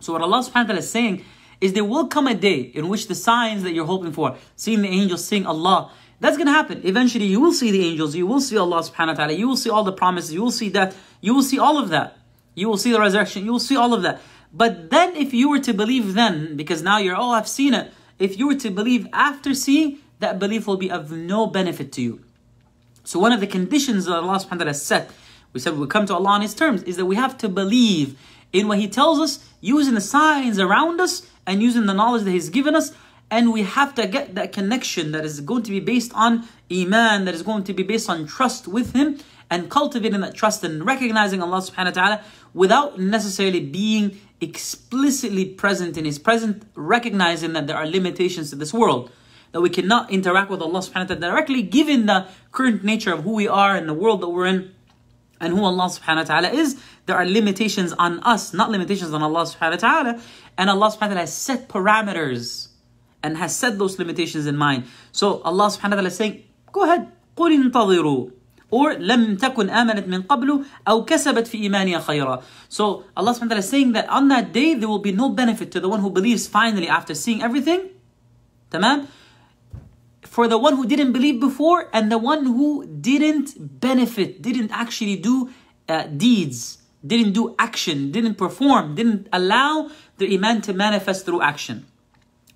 So what Allah subhanahu wa ta'ala is saying is there will come a day in which the signs that you're hoping for, seeing the angels, seeing Allah, that's gonna happen. Eventually you will see the angels, you will see Allah subhanahu wa ta'ala, you will see all the promises, you will see that, you will see all of that. You will see the resurrection, you will see all of that. But then if you were to believe then, because now you're, oh, I've seen it. If you were to believe after seeing, that belief will be of no benefit to you. So one of the conditions that Allah subhanahu wa ta'ala set we said we come to Allah on His terms is that we have to believe in what He tells us, using the signs around us and using the knowledge that He's given us. And we have to get that connection that is going to be based on Iman, that is going to be based on trust with Him and cultivating that trust and recognizing Allah subhanahu wa ta'ala without necessarily being explicitly present in His presence, recognizing that there are limitations to this world that we cannot interact with Allah subhanahu wa ta'ala directly given the current nature of who we are and the world that we're in and who Allah subhanahu wa ta'ala is, there are limitations on us, not limitations on Allah subhanahu wa ta'ala. And Allah subhanahu wa ta'ala has set parameters and has set those limitations in mind. So Allah subhanahu wa ta'ala is saying, go ahead, قُلْ انتظروا or لم تكن آمنت من قبل أو كسبت في إيمانها خيرا. So Allah subhanahu wa ta'ala is saying that on that day there will be no benefit to the one who believes finally after seeing everything. تمام? for the one who didn't believe before and the one who didn't benefit, didn't actually do uh, deeds, didn't do action, didn't perform, didn't allow the iman to manifest through action.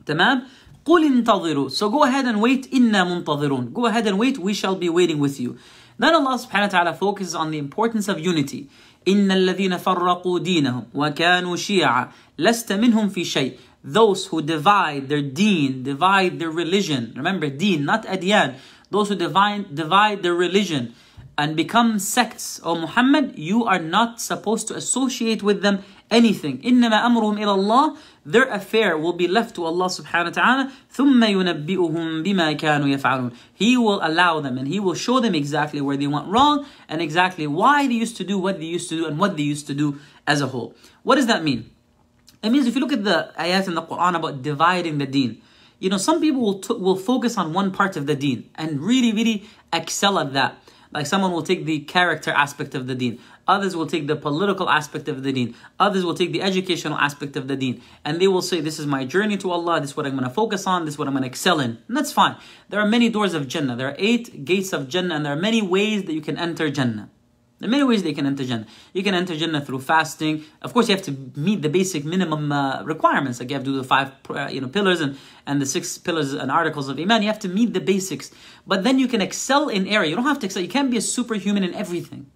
تمام؟ قل انتظروا. So go ahead and wait. إنا منتظرون. Go ahead and wait. We shall be waiting with you. Then Allah subhanahu wa ta'ala focuses on the importance of unity. إن الذين فرقوا دينهم وكانوا شيعا لست منهم في شيء those who divide their deen, divide their religion. Remember, deen, not adiyan. Those who divide, divide their religion and become sects. O oh, Muhammad, you are not supposed to associate with them anything. إِنَّمَا أَمْرُهُمْ إِلَى اللَّهِ Their affair will be left to Allah subhanahu wa ta'ala. ثُمَّ يُنَبِّئُهُم بِمَا كَانُوا يَفْعَلُونَ He will allow them and He will show them exactly where they went wrong and exactly why they used to do what they used to do and what they used to do as a whole. What does that mean? It means if you look at the ayat in the Quran about dividing the deen, you know, some people will, t- will focus on one part of the deen and really, really excel at that. Like someone will take the character aspect of the deen. Others will take the political aspect of the deen. Others will take the educational aspect of the deen. And they will say, this is my journey to Allah. This is what I'm going to focus on. This is what I'm going to excel in. And that's fine. There are many doors of Jannah. There are eight gates of Jannah. And there are many ways that you can enter Jannah. There are many ways they can enter Jannah. You can enter Jannah through fasting. Of course, you have to meet the basic minimum uh, requirements. Like you have to do the five uh, you know, pillars and, and the six pillars and articles of Iman. You have to meet the basics. But then you can excel in area. You don't have to excel. You can't be a superhuman in everything.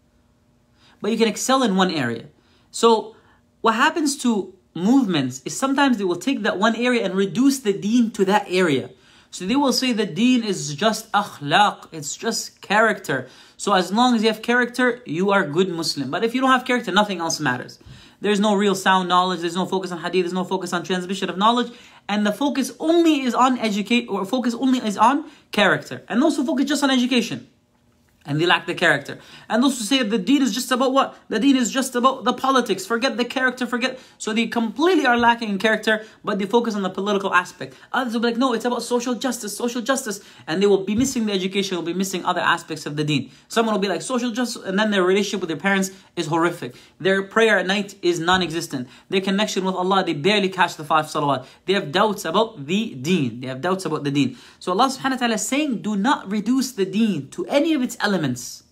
But you can excel in one area. So what happens to movements is sometimes they will take that one area and reduce the deen to that area. So they will say the deen is just akhlaq, it's just character. So as long as you have character, you are good Muslim. But if you don't have character, nothing else matters. There's no real sound knowledge. There's no focus on hadith. There's no focus on transmission of knowledge. And the focus only is on educate or focus only is on character. And those who focus just on education and they lack the character. And those who say the deen is just about what? The deen is just about the politics. Forget the character, forget. So they completely are lacking in character, but they focus on the political aspect. Others will be like, no, it's about social justice, social justice. And they will be missing the education, will be missing other aspects of the deen. Someone will be like, social justice, and then their relationship with their parents is horrific. Their prayer at night is non existent. Their connection with Allah, they barely catch the five salawat. They have doubts about the deen. They have doubts about the deen. So Allah subhanahu wa ta'ala is saying, do not reduce the deen to any of its elements elements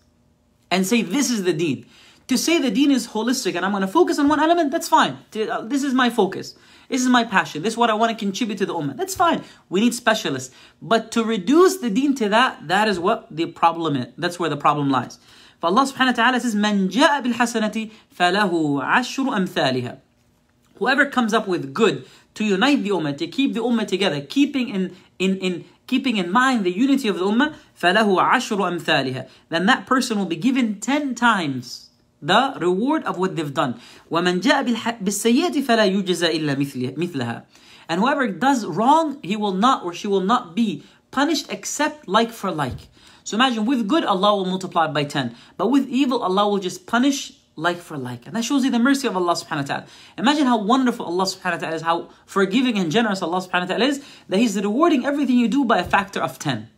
and say this is the deen. To say the deen is holistic and I'm going to focus on one element, that's fine. Uh, this is my focus. This is my passion. This is what I want to contribute to the ummah. That's fine. We need specialists. But to reduce the deen to that, that is what the problem is. That's where the problem lies. For Allah subhanahu wa ta'ala says, "من جاء bil فله عشر أمثالها." Whoever comes up with good to unite the ummah, to keep the ummah together, keeping in, in, in keeping in mind the unity of the ummah, فَلَهُ عَشْرُ أَمْثَالِهَا Then that person will be given 10 times the reward of what they've done. وَمَنْ جَاءَ بِالسَّيِّئَةِ فَلَا يُجْزَى إِلَّا مِثْلَهَا And whoever does wrong, he will not or she will not be punished except like for like. So imagine with good, Allah will multiply by 10. But with evil, Allah will just punish like for like. And that shows you the mercy of Allah subhanahu wa ta'ala. Imagine how wonderful Allah subhanahu wa ta'ala is, how forgiving and generous Allah subhanahu wa ta'ala is, that He's rewarding everything you do by a factor of 10.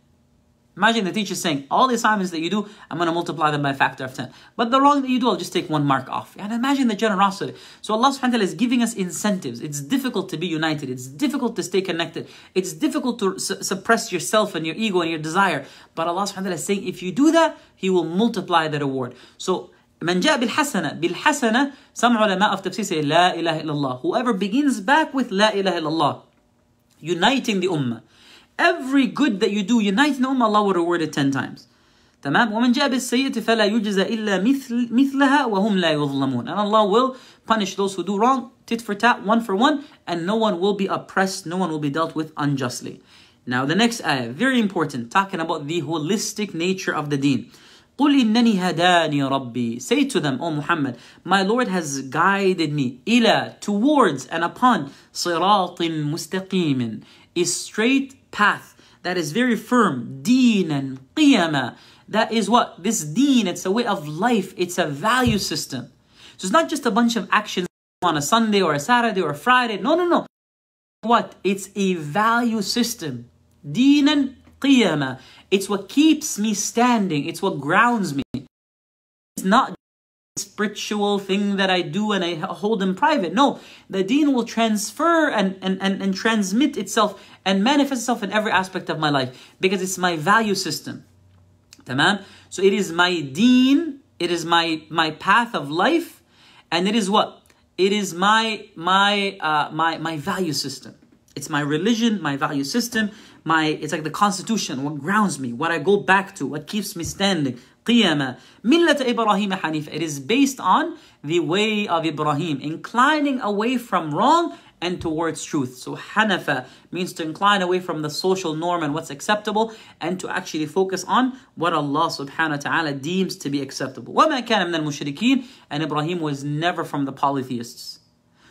Imagine the teacher saying, all the assignments that you do, I'm going to multiply them by a factor of 10. But the wrong that you do, I'll just take one mark off. And imagine the generosity. So Allah subhanahu wa ta'ala is giving us incentives. It's difficult to be united. It's difficult to stay connected. It's difficult to su- suppress yourself and your ego and your desire. But Allah subhanahu wa ta'ala is saying, if you do that, He will multiply the reward. So من جاء بالحسنة بالحسنة some ulama of tafsir say لا إله إلا الله whoever begins back with لا إله إلا الله uniting the ummah every good that you do uniting the ummah Allah will reward it 10 times تمام ومن جاء بالسيئة فلا يجزى إلا مثل مثلها وهم لا يظلمون and Allah will punish those who do wrong tit for tat one for one and no one will be oppressed no one will be dealt with unjustly now the next ayah very important talking about the holistic nature of the deen قُلْ إِنَّنِي هَدَانِي رَبِّي Say to them, O Muhammad, my Lord has guided me إِلَى towards and upon صِرَاطٍ مُسْتَقِيمٍ a straight path that is very firm deen and that is what this deen it's a way of life it's a value system so it's not just a bunch of actions on a sunday or a saturday or a friday no no no what it's a value system deen and it's what keeps me standing. It's what grounds me. It's not spiritual thing that I do and I hold in private. No, the deen will transfer and, and, and, and transmit itself and manifest itself in every aspect of my life because it's my value system. Tamam? So it is my deen, it is my, my path of life, and it is what? It is my my uh, my my value system. It's my religion, my value system my it's like the constitution, what grounds me, what I go back to, what keeps me standing. Ibrahim Hanif. It is based on the way of Ibrahim, inclining away from wrong and towards truth. So Hanafa means to incline away from the social norm and what's acceptable and to actually focus on what Allah subhanahu wa ta'ala deems to be acceptable. وَمَا كَانَ مِنَ Mushrikeen, And Ibrahim was never from the polytheists.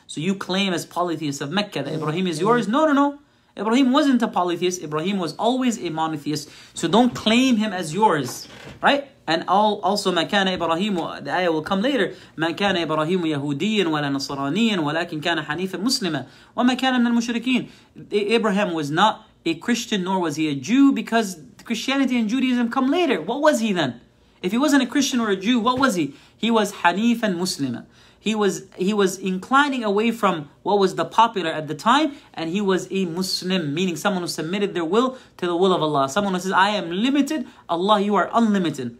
So you claim as polytheists of Mecca that Ibrahim is yours. No, no, no. Ibrahim wasn't a polytheist. Ibrahim was always a monotheist. So don't claim him as yours, right? And all, also, ما كان إبراهيم, the ayah will come later, ما كان إبراهيم يهوديا ولا نصرانيا ولكن كان حنيفا مسلما وما كان من المشركين. Abraham was not a Christian nor was he a Jew because Christianity and Judaism come later. What was he then? If he wasn't a Christian or a Jew, what was he? He was Hanif and Muslimah. He was he was inclining away from what was the popular at the time, and he was a Muslim, meaning someone who submitted their will to the will of Allah. Someone who says, I am limited, Allah, you are unlimited.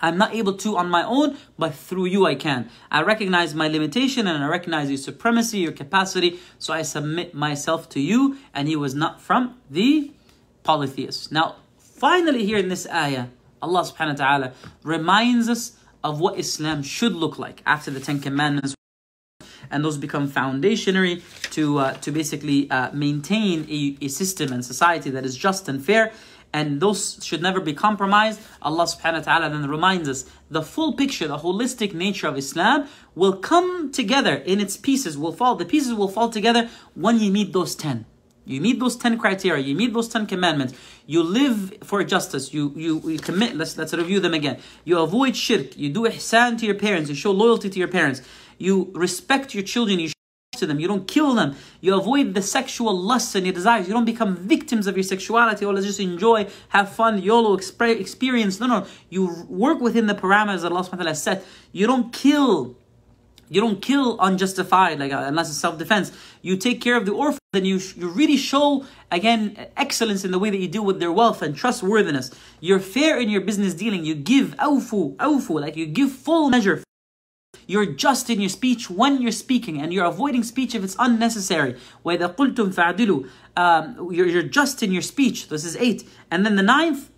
I'm not able to on my own, but through you I can. I recognize my limitation and I recognize your supremacy, your capacity, so I submit myself to you. And he was not from the polytheists. Now, finally, here in this ayah, Allah subhanahu wa ta'ala reminds us of what Islam should look like after the Ten Commandments. And those become foundationary to, uh, to basically uh, maintain a, a system and society that is just and fair. And those should never be compromised. Allah subhanahu wa ta'ala then reminds us the full picture, the holistic nature of Islam will come together in its pieces, will fall. The pieces will fall together when you meet those 10. You meet those 10 criteria, you meet those 10 commandments, you live for justice, you, you, you commit, let's, let's review them again. You avoid shirk, you do ihsan to your parents, you show loyalty to your parents, you respect your children, you show to them, you don't kill them, you avoid the sexual lusts and your desires, you don't become victims of your sexuality, or let's just enjoy, have fun, YOLO, experience. No, no, you work within the parameters that Allah subhanahu wa ta'ala set. You don't kill you don't kill unjustified, like uh, unless it's self-defense. You take care of the orphan, and you you really show again excellence in the way that you deal with their wealth and trustworthiness. You're fair in your business dealing. You give awfu awfu, like you give full measure. You're just in your speech when you're speaking, and you're avoiding speech if it's unnecessary. Where the فَعْدِلُوا um, you're, you're just in your speech. This is eight. And then the ninth,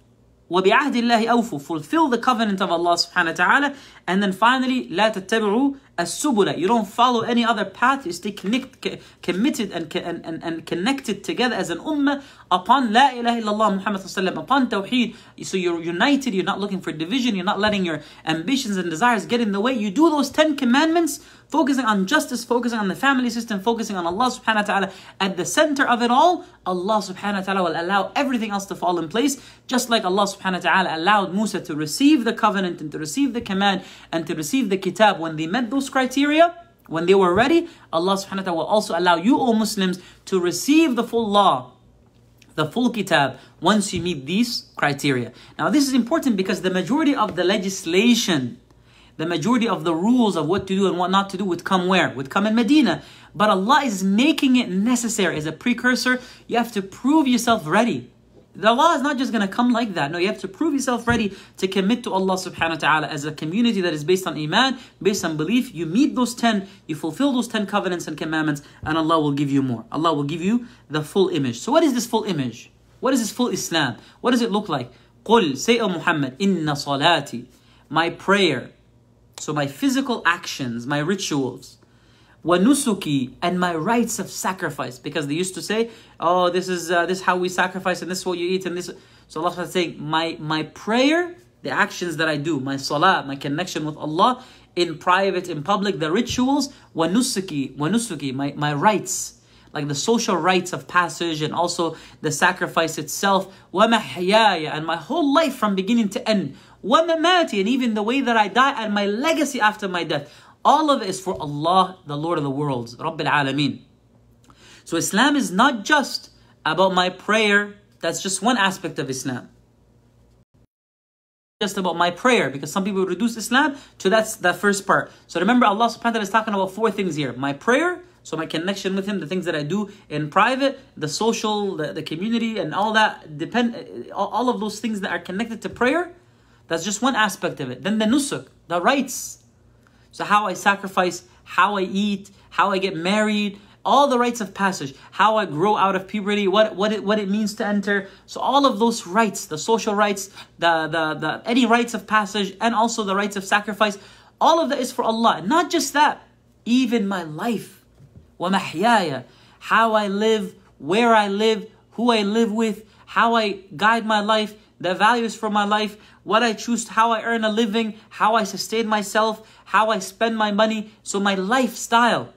وَبِعَهْدِ اللَّهِ أَوْفُوا Fulfill the covenant of Allah subhanahu wa ta'ala. And then finally, لَا تَتَّبِعُوا السُّبُلَ You don't follow any other path. You stay connect, committed and, and, and connected together as an ummah upon La ilaha illallah Muhammad وسلم upon Tawheed. So you're united, you're not looking for division, you're not letting your ambitions and desires get in the way. You do those 10 commandments focusing on justice, focusing on the family system, focusing on Allah subhanahu wa ta'ala at the center of it all, Allah subhanahu wa ta'ala will allow everything else to fall in place, just like Allah subhanahu wa ta'ala allowed Musa to receive the covenant and to receive the command and to receive the kitab when they met those criteria. When they were ready, Allah subhanahu wa ta'ala will also allow you, O Muslims, to receive the full law the full kitab once you meet these criteria. Now, this is important because the majority of the legislation the majority of the rules of what to do and what not to do would come where? Would come in Medina. But Allah is making it necessary as a precursor. You have to prove yourself ready. The law is not just going to come like that. No, you have to prove yourself ready to commit to Allah subhanahu wa ta'ala as a community that is based on Iman, based on belief. You meet those 10, you fulfill those 10 covenants and commandments, and Allah will give you more. Allah will give you the full image. So, what is this full image? What is this full Islam? What does it look like? قُل Say, O Muhammad, إِنَّ صَلَاتِي My prayer, so my physical actions, my rituals, wanusuki, and my rites of sacrifice, because they used to say, "Oh, this is uh, this is how we sacrifice, and this is what you eat, and this." So Allah is saying, "My my prayer, the actions that I do, my salah, my connection with Allah." In private, in public, the rituals, wanusuki, wanusuki, my, my rites, like the social rites of passage and also the sacrifice itself. وَمَحْيَايَ And my whole life from beginning to end. وَمَمَاتِي And even the way that I die and my legacy after my death. All of it is for Allah, the Lord of the worlds, Rabbil Alameen. So Islam is not just about my prayer. That's just one aspect of Islam. Just about my prayer, because some people reduce Islam to that's that first part. So remember, Allah subhanahu wa ta'ala is talking about four things here. My prayer, so my connection with him, the things that I do in private, the social, the, the community, and all that depend all of those things that are connected to prayer that's just one aspect of it. Then the nusuk, the rites. So how I sacrifice, how I eat, how I get married, all the rites of passage, how I grow out of puberty, what, what, it, what it means to enter. So all of those rites, the social rites, the, the, the any rites of passage, and also the rites of sacrifice, all of that is for Allah. Not just that, even my life. وَمَحْيَايَ How I live, where I live, who I live with, how I guide my life, the values for my life, what I choose, how I earn a living, how I sustain myself, how I spend my money. So my lifestyle.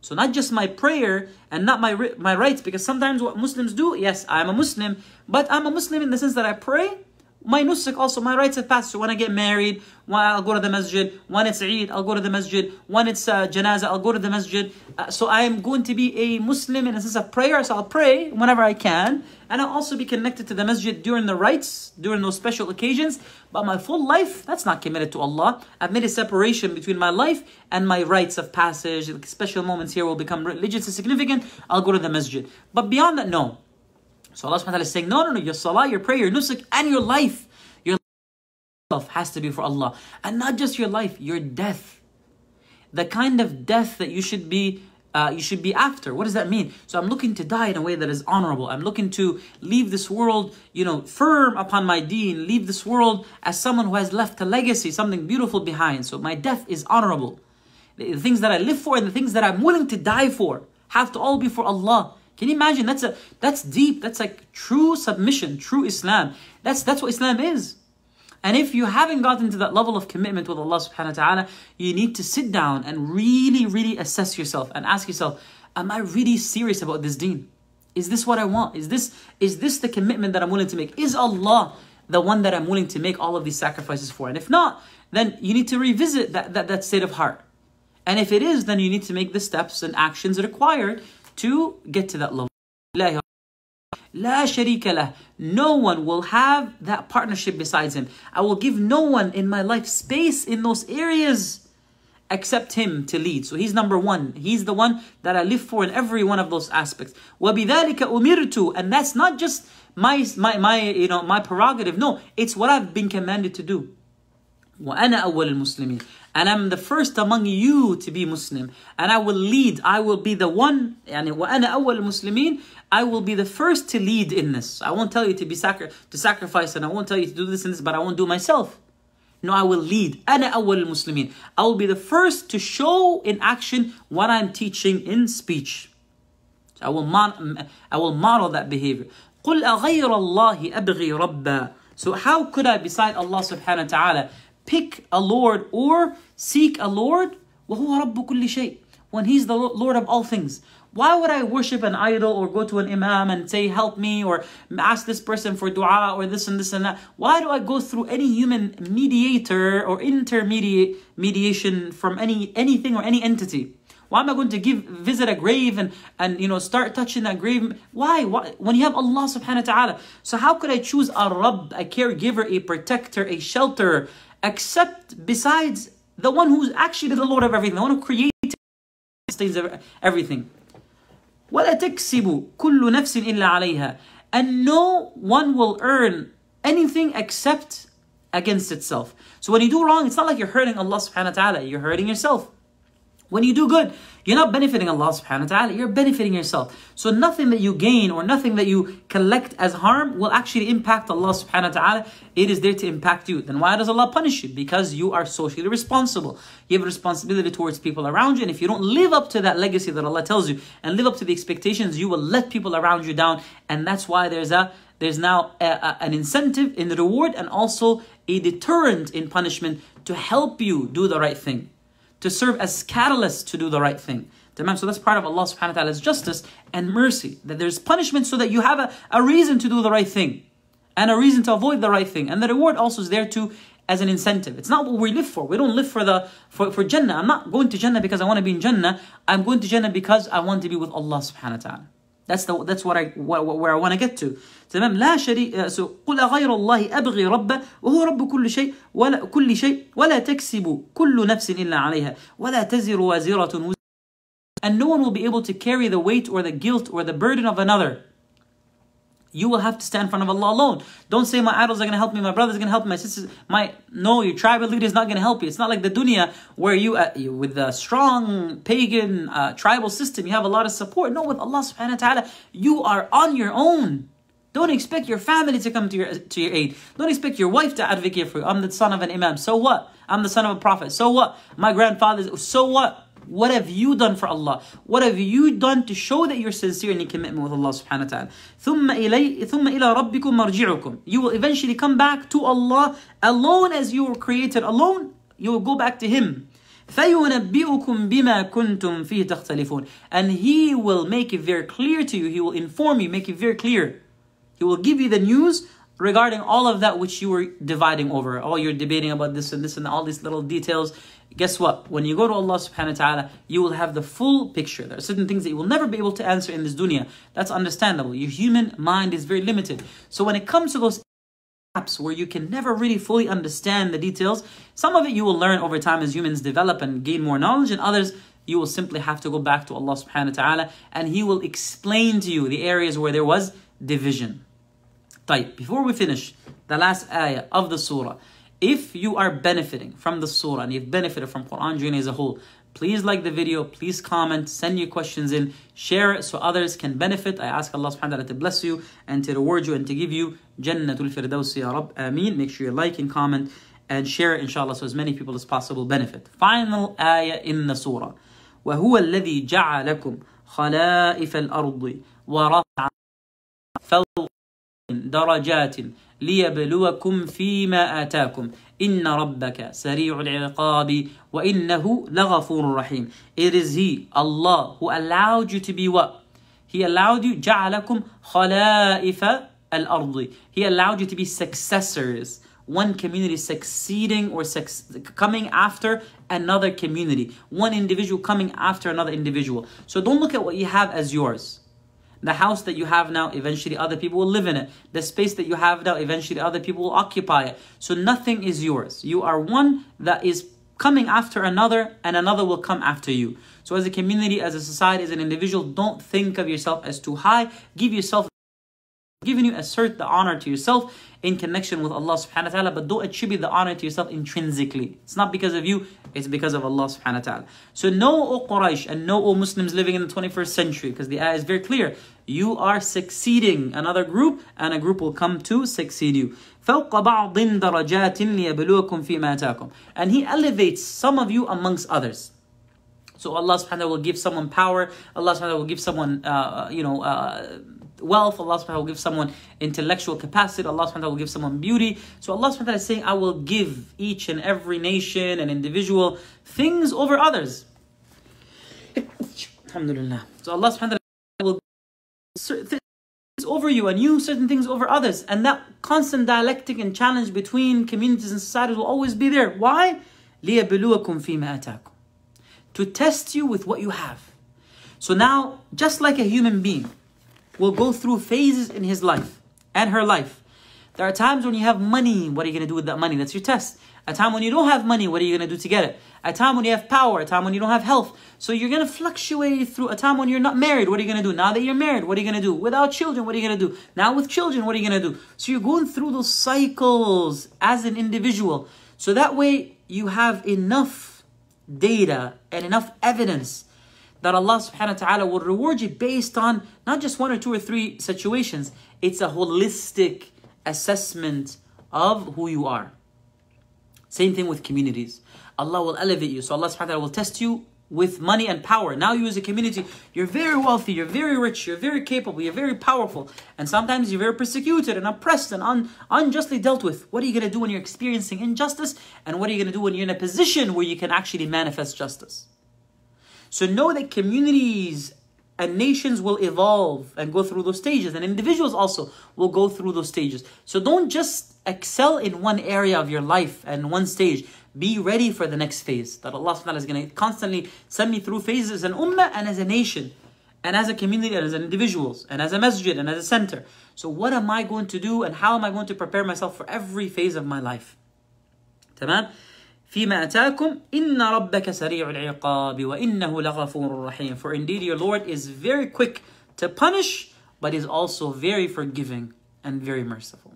So not just my prayer and not my my rights, because sometimes what Muslims do, yes, I'm a Muslim, but I'm a Muslim in the sense that I pray my nusuk also, my rites of passage. So when I get married, when I'll go to the masjid. When it's Eid, I'll go to the masjid. When it's uh, janazah, I'll go to the masjid. Uh, so I am going to be a Muslim in a sense of prayer. So I'll pray whenever I can. And I'll also be connected to the masjid during the rites, during those special occasions. But my full life, that's not committed to Allah. I've made a separation between my life and my rites of passage. Like special moments here will become religiously significant. I'll go to the masjid. But beyond that, no. So Allah subhanahu is saying, no, no, no, your salah, your prayer, your nusuk, and your life, your life has to be for Allah. And not just your life, your death. The kind of death that you should be uh, you should be after. What does that mean? So I'm looking to die in a way that is honorable. I'm looking to leave this world, you know, firm upon my deen, leave this world as someone who has left a legacy, something beautiful behind. So my death is honorable. The, the things that I live for and the things that I'm willing to die for have to all be for Allah. Can you imagine? That's a that's deep. That's like true submission, true Islam. That's that's what Islam is. And if you haven't gotten to that level of commitment with Allah subhanahu wa ta'ala, you need to sit down and really, really assess yourself and ask yourself, am I really serious about this deen? Is this what I want? Is this is this the commitment that I'm willing to make? Is Allah the one that I'm willing to make all of these sacrifices for? And if not, then you need to revisit that, that, that state of heart. And if it is, then you need to make the steps and actions required to get to that level. لا شريك له. No one will have that partnership besides him. I will give no one in my life space in those areas except him to lead. So he's number one. He's the one that I live for in every one of those aspects. وَبِذَلِكَ أُمِرْتُ And that's not just my, my, my, you know, my prerogative. No, it's what I've been commanded to do. وَأَنَا أَوَّلُ الْمُسْلِمِينَ and I'm the first among you to be Muslim and I will lead I will be the one يعني وأنا أول I will be the first to lead in this I won't tell you to be sacri- to sacrifice and I won't tell you to do this and this but I won't do myself no I will lead أنا أول I will be the first to show in action what I'm teaching in speech I will, I will model that behavior قل أغير الله أبغي ربا So how could I beside Allah subhanahu wa ta'ala pick a Lord or seek a Lord, When He's the Lord of all things. Why would I worship an idol or go to an imam and say, help me, or ask this person for dua, or this and this and that? Why do I go through any human mediator or intermediate mediation from any anything or any entity? Why am I going to give visit a grave and, and you know start touching that grave? Why? Why? When you have Allah subhanahu wa ta'ala. So how could I choose a Rabb, a caregiver, a protector, a shelter, except besides the one who's actually the Lord of everything, the one who created everything. وَلَا تَكْسِبُ كُلُّ نَفْسٍ إِلَّا عَلَيْهَا And no one will earn anything except against itself. So when you do wrong, it's not like you're hurting Allah subhanahu wa ta'ala, you're hurting yourself. When you do good, you're not benefiting Allah subhanahu wa ta'ala, you're benefiting yourself. So nothing that you gain or nothing that you collect as harm will actually impact Allah subhanahu wa ta'ala. It is there to impact you. Then why does Allah punish you? Because you are socially responsible. You have a responsibility towards people around you. And if you don't live up to that legacy that Allah tells you and live up to the expectations, you will let people around you down. And that's why there's a there's now a, a, an incentive in the reward and also a deterrent in punishment to help you do the right thing to serve as catalysts to do the right thing. So that's part of Allah subhanahu wa ta'ala's justice and mercy. That there's punishment so that you have a, a reason to do the right thing and a reason to avoid the right thing. And the reward also is there too as an incentive. It's not what we live for. We don't live for the for, for Jannah. I'm not going to Jannah because I want to be in Jannah. I'm going to Jannah because I want to be with Allah subhanahu wa ta'ala. That's the that's what I what, where I want to get to. تمام لا شريك so قل غير الله أبغي ربا وهو رب كل شيء ولا كل شيء ولا تكسب كل نفس إلا عليها ولا تزر وازرة and no one will be able to carry the weight or the guilt or the burden of another you will have to stand in front of Allah alone. Don't say my idols are going to help me, my brothers are going to help me, my sisters. My no, your tribal leader is not going to help you. It's not like the dunya where you uh, with a strong pagan uh, tribal system, you have a lot of support. No, with Allah Subhanahu wa Taala, you are on your own. Don't expect your family to come to your to your aid. Don't expect your wife to advocate for you. I'm the son of an imam. So what? I'm the son of a prophet. So what? My grandfather's. So what? What have you done for Allah? What have you done to show that you're sincere in your commitment with Allah subhanahu wa ta'ala? ثُمَّ إِلَى رَبِّكُمْ مَرْجِعُكُمْ You will eventually come back to Allah alone as you were created alone. You will go back to Him. فَيُنَبِّئُكُمْ بِمَا كُنْتُمْ فِيهِ تَخْتَلِفُونَ And He will make it very clear to you. He will inform you, make it very clear. He will give you the news regarding all of that which you were dividing over. Oh, you're debating about this and this and all these little details guess what? When you go to Allah subhanahu wa ta'ala, you will have the full picture. There are certain things that you will never be able to answer in this dunya. That's understandable. Your human mind is very limited. So when it comes to those apps where you can never really fully understand the details, some of it you will learn over time as humans develop and gain more knowledge, and others you will simply have to go back to Allah subhanahu wa ta'ala and He will explain to you the areas where there was division. Type. Before we finish, the last ayah of the surah. If you are benefiting from the surah and you've benefited from Quran journey as a whole, please like the video, please comment, send your questions in, share it so others can benefit. I ask Allah subhanahu wa ta'ala to bless you and to reward you and to give you Jannatul Firdaus Ya Rab. Ameen. Make sure you like and comment and share it inshallah so as many people as possible benefit. Final ayah in the surah. وهو الذي جعلكم خلائف الأرض ورفع فوق درجات ليبلوكم فيما آتاكم إن ربك سريع العقاب وإنه لغفور رحيم It is He, Allah, who allowed you to be what? He allowed you جعلكم خلائف الأرض He allowed you to be successors one community succeeding or coming after another community, one individual coming after another individual. So don't look at what you have as yours. The house that you have now, eventually other people will live in it. The space that you have now, eventually other people will occupy it. So nothing is yours. You are one that is coming after another, and another will come after you. So, as a community, as a society, as an individual, don't think of yourself as too high. Give yourself given you assert the honor to yourself in connection with Allah subhanahu wa ta'ala, but don't attribute the honor to yourself intrinsically. It's not because of you, it's because of Allah subhanahu wa ta'ala. So know, O Quraysh, and know, O Muslims living in the 21st century, because the ayah is very clear. You are succeeding another group, and a group will come to succeed you. And He elevates some of you amongst others. So Allah subhanahu wa ta'ala will give someone power, Allah subhanahu wa ta'ala will give someone, uh, you know, uh, wealth, Allah subhanahu will give someone intellectual capacity, Allah subhanahu will give someone beauty. So Allah subhanahu is saying, I will give each and every nation and individual things over others. Alhamdulillah. So Allah subhanahu will give things over you and you certain things over others. And that constant dialectic and challenge between communities and societies will always be there. Why? لِيَبْلُوَكُمْ فِي مَا To test you with what you have. So now, just like a human being, will go through phases in his life and her life. There are times when you have money, what are you going to do with that money? That's your test. A time when you don't have money, what are you going to do to get it? A time when you have power, a time when you don't have health. So you're going to fluctuate through a time when you're not married, what are you going to do? Now that you're married, what are you going to do? Without children, what are you going to do? Now with children, what are you going to do? So you're going through those cycles as an individual. So that way you have enough data and enough evidence that Allah subhanahu wa ta'ala will reward you based on not just one or two or three situations. It's a holistic assessment of who you are. Same thing with communities. Allah will elevate you. So Allah subhanahu wa ta'ala will test you with money and power. Now you as a community, you're very wealthy, you're very rich, you're very capable, you're very powerful. And sometimes you're very persecuted and oppressed and un- unjustly dealt with. What are you going to do when you're experiencing injustice? And what are you going to do when you're in a position where you can actually manifest justice? So know that communities and nations will evolve and go through those stages, and individuals also will go through those stages. So don't just excel in one area of your life and one stage. Be ready for the next phase that Allah subhanahu wa ta'ala is going to constantly send me through phases as an ummah and as a nation, and as a community, and as individuals, and as a masjid, and as a center. So, what am I going to do, and how am I going to prepare myself for every phase of my life? Tamam? فيما أتاكم إن ربك سريع العقاب وإنه لغفور رحيم For indeed your Lord is very quick to punish but is also very forgiving and very merciful.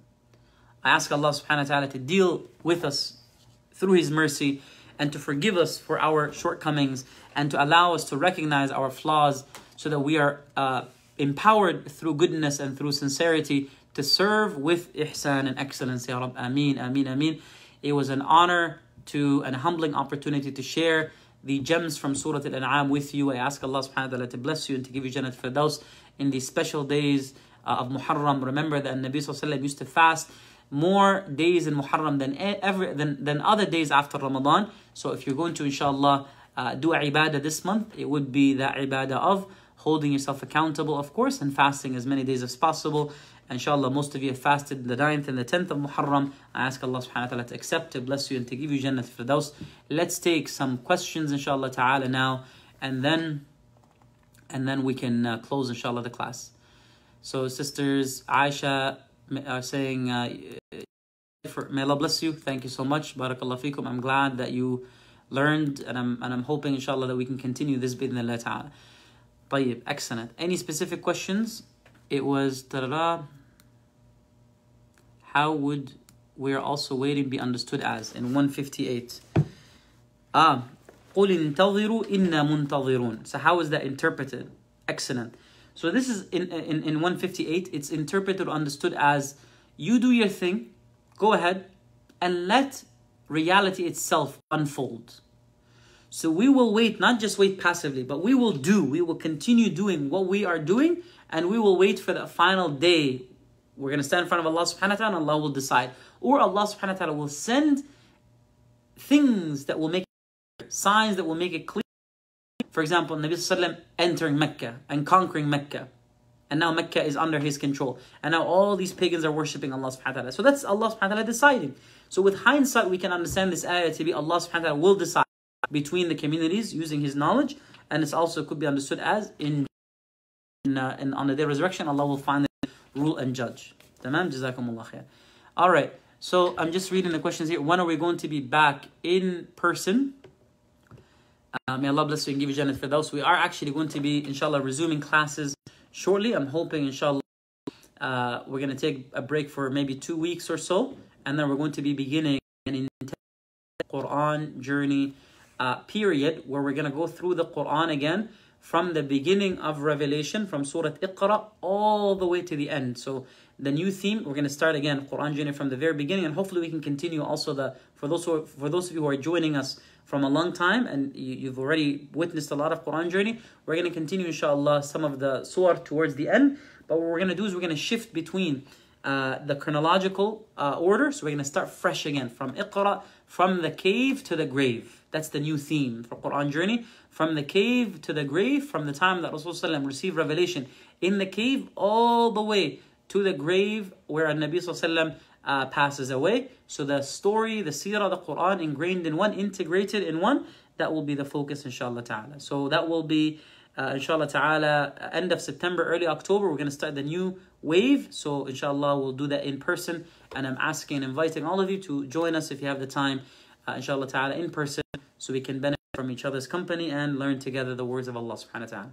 I ask Allah subhanahu wa ta'ala to deal with us through His mercy and to forgive us for our shortcomings and to allow us to recognize our flaws so that we are uh, empowered through goodness and through sincerity to serve with ihsan and excellence. Ya Rab, Ameen, Ameen, Ameen. It was an honor to an humbling opportunity to share the gems from Surah Al-An'am with you. I ask Allah subhanahu wa ta'ala to bless you and to give you for Firdaus in these special days uh, of Muharram. Remember that Nabi Sallallahu used to fast more days in Muharram than ever than, than other days after Ramadan. So if you're going to inshallah uh, do ibadah this month, it would be the ibadah of holding yourself accountable, of course, and fasting as many days as possible. Inshallah, most of you have fasted the 9th and the 10th of Muharram. I ask Allah subhanahu wa ta'ala to accept, to bless you, and to give you Jannah for those. Let's take some questions, inshallah ta'ala, now, and then and then we can uh, close, inshallah, the class. So, sisters, Aisha are saying, uh, for, may Allah bless you. Thank you so much. Barakallah fikum. I'm glad that you learned, and I'm, and I'm hoping, inshallah, that we can continue this bidnillah ta'ala. طيب, excellent. Any specific questions? It was, ta how would we're also waiting be understood as in 158? Ah, قُلْ إِنَّا مُنْتَظِرُونَ So how is that interpreted? Excellent. So this is in, in, in 158, it's interpreted or understood as you do your thing, go ahead, and let reality itself unfold. So we will wait, not just wait passively, but we will do, we will continue doing what we are doing, and we will wait for that final day we're going to stand in front of Allah subhanahu wa ta'ala and Allah will decide. Or Allah subhanahu wa ta'ala will send things that will make signs that will make it clear. For example, Nabi Sallallahu entering Mecca and conquering Mecca. And now Mecca is under his control. And now all these pagans are worshipping Allah subhanahu wa ta'ala. So that's Allah subhanahu wa ta'ala deciding. So with hindsight, we can understand this ayah to be Allah subhanahu wa ta'ala will decide between the communities using his knowledge. And it's also could be understood as in, in, uh, in on the day of resurrection, Allah will find rule and judge. Tamam, jazakumullah khair. All right, so I'm just reading the questions here. When are we going to be back in person? Uh, may Allah bless you and give you Jannah for those. We are actually going to be, inshallah, resuming classes shortly. I'm hoping, inshallah, uh, we're going to take a break for maybe two weeks or so, and then we're going to be beginning an intense Quran journey uh, period where we're going to go through the Quran again from the beginning of Revelation, from Surah Iqra all the way to the end. So the new theme, we're going to start again Quran Journey from the very beginning, and hopefully we can continue also the for those who are, for those of you who are joining us from a long time and you, have already witnessed a lot of Quran Journey. We're going to continue, inshallah, some of the surah towards the end. But what we're going to do is we're going to shift between uh, the chronological uh, order. So we're going to start fresh again from Iqra, from the cave to the grave. That's the new theme for Quran Journey from the cave to the grave, from the time that Rasulullah received revelation in the cave all the way to the grave where Nabi Sallallahu uh, passes away. So the story, the seerah, the Quran ingrained in one, integrated in one, that will be the focus inshallah ta'ala. So that will be uh, inshallah ta'ala uh, end of September, early October. We're going to start the new wave. So inshallah we'll do that in person. And I'm asking and inviting all of you to join us if you have the time uh, inshallah ta'ala in person so we can benefit from each other's company and learn together the words of Allah subhanahu wa ta'ala.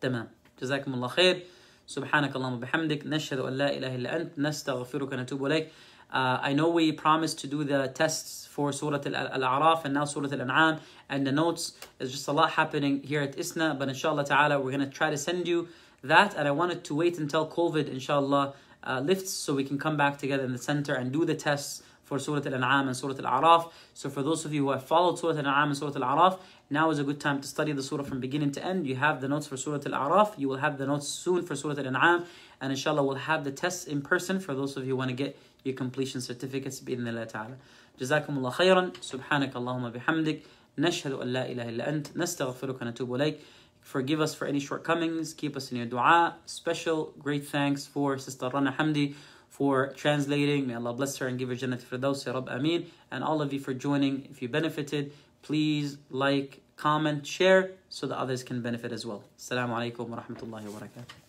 تمام جزاكم الله خير سبحانك اللهم وبحمدك نشهد أن لا إله إلا أنت نستغفرك ونتوب إليك Uh, I know we promised to do the tests for Surah Al-A'raf and now Surah Al-An'am and the notes. is just a lot happening here at ISNA, but inshallah ta'ala, we're going to try to send you that. And I wanted to wait until COVID, inshallah, uh, lifts so we can come back together in the center and do the tests for Surah Al-An'am and Surah Al-A'raf. So for those of you who have followed Surah Al-An'am and Surah Al-A'raf, now is a good time to study the Surah from beginning to end. You have the notes for Surah Al-A'raf. You will have the notes soon for Surah Al-An'am. And inshallah, we'll have the tests in person for those of you who want to get your completion certificates بإذن ta'ala. جزاكم khayran. خيرا Allahumma bihamdik. Nashhadu نشهد أن لا إله إلا أنت نستغفرك ونتوب Forgive us for any shortcomings. Keep us in your dua. Special great thanks for Sister Rana Hamdi for translating. May Allah bless her and give her Jannah for those. Ya Rab, Ameen. And all of you for joining. If you benefited, please like, comment, share so that others can benefit as well. Assalamu alaikum wa rahmatullahi wa barakatuh.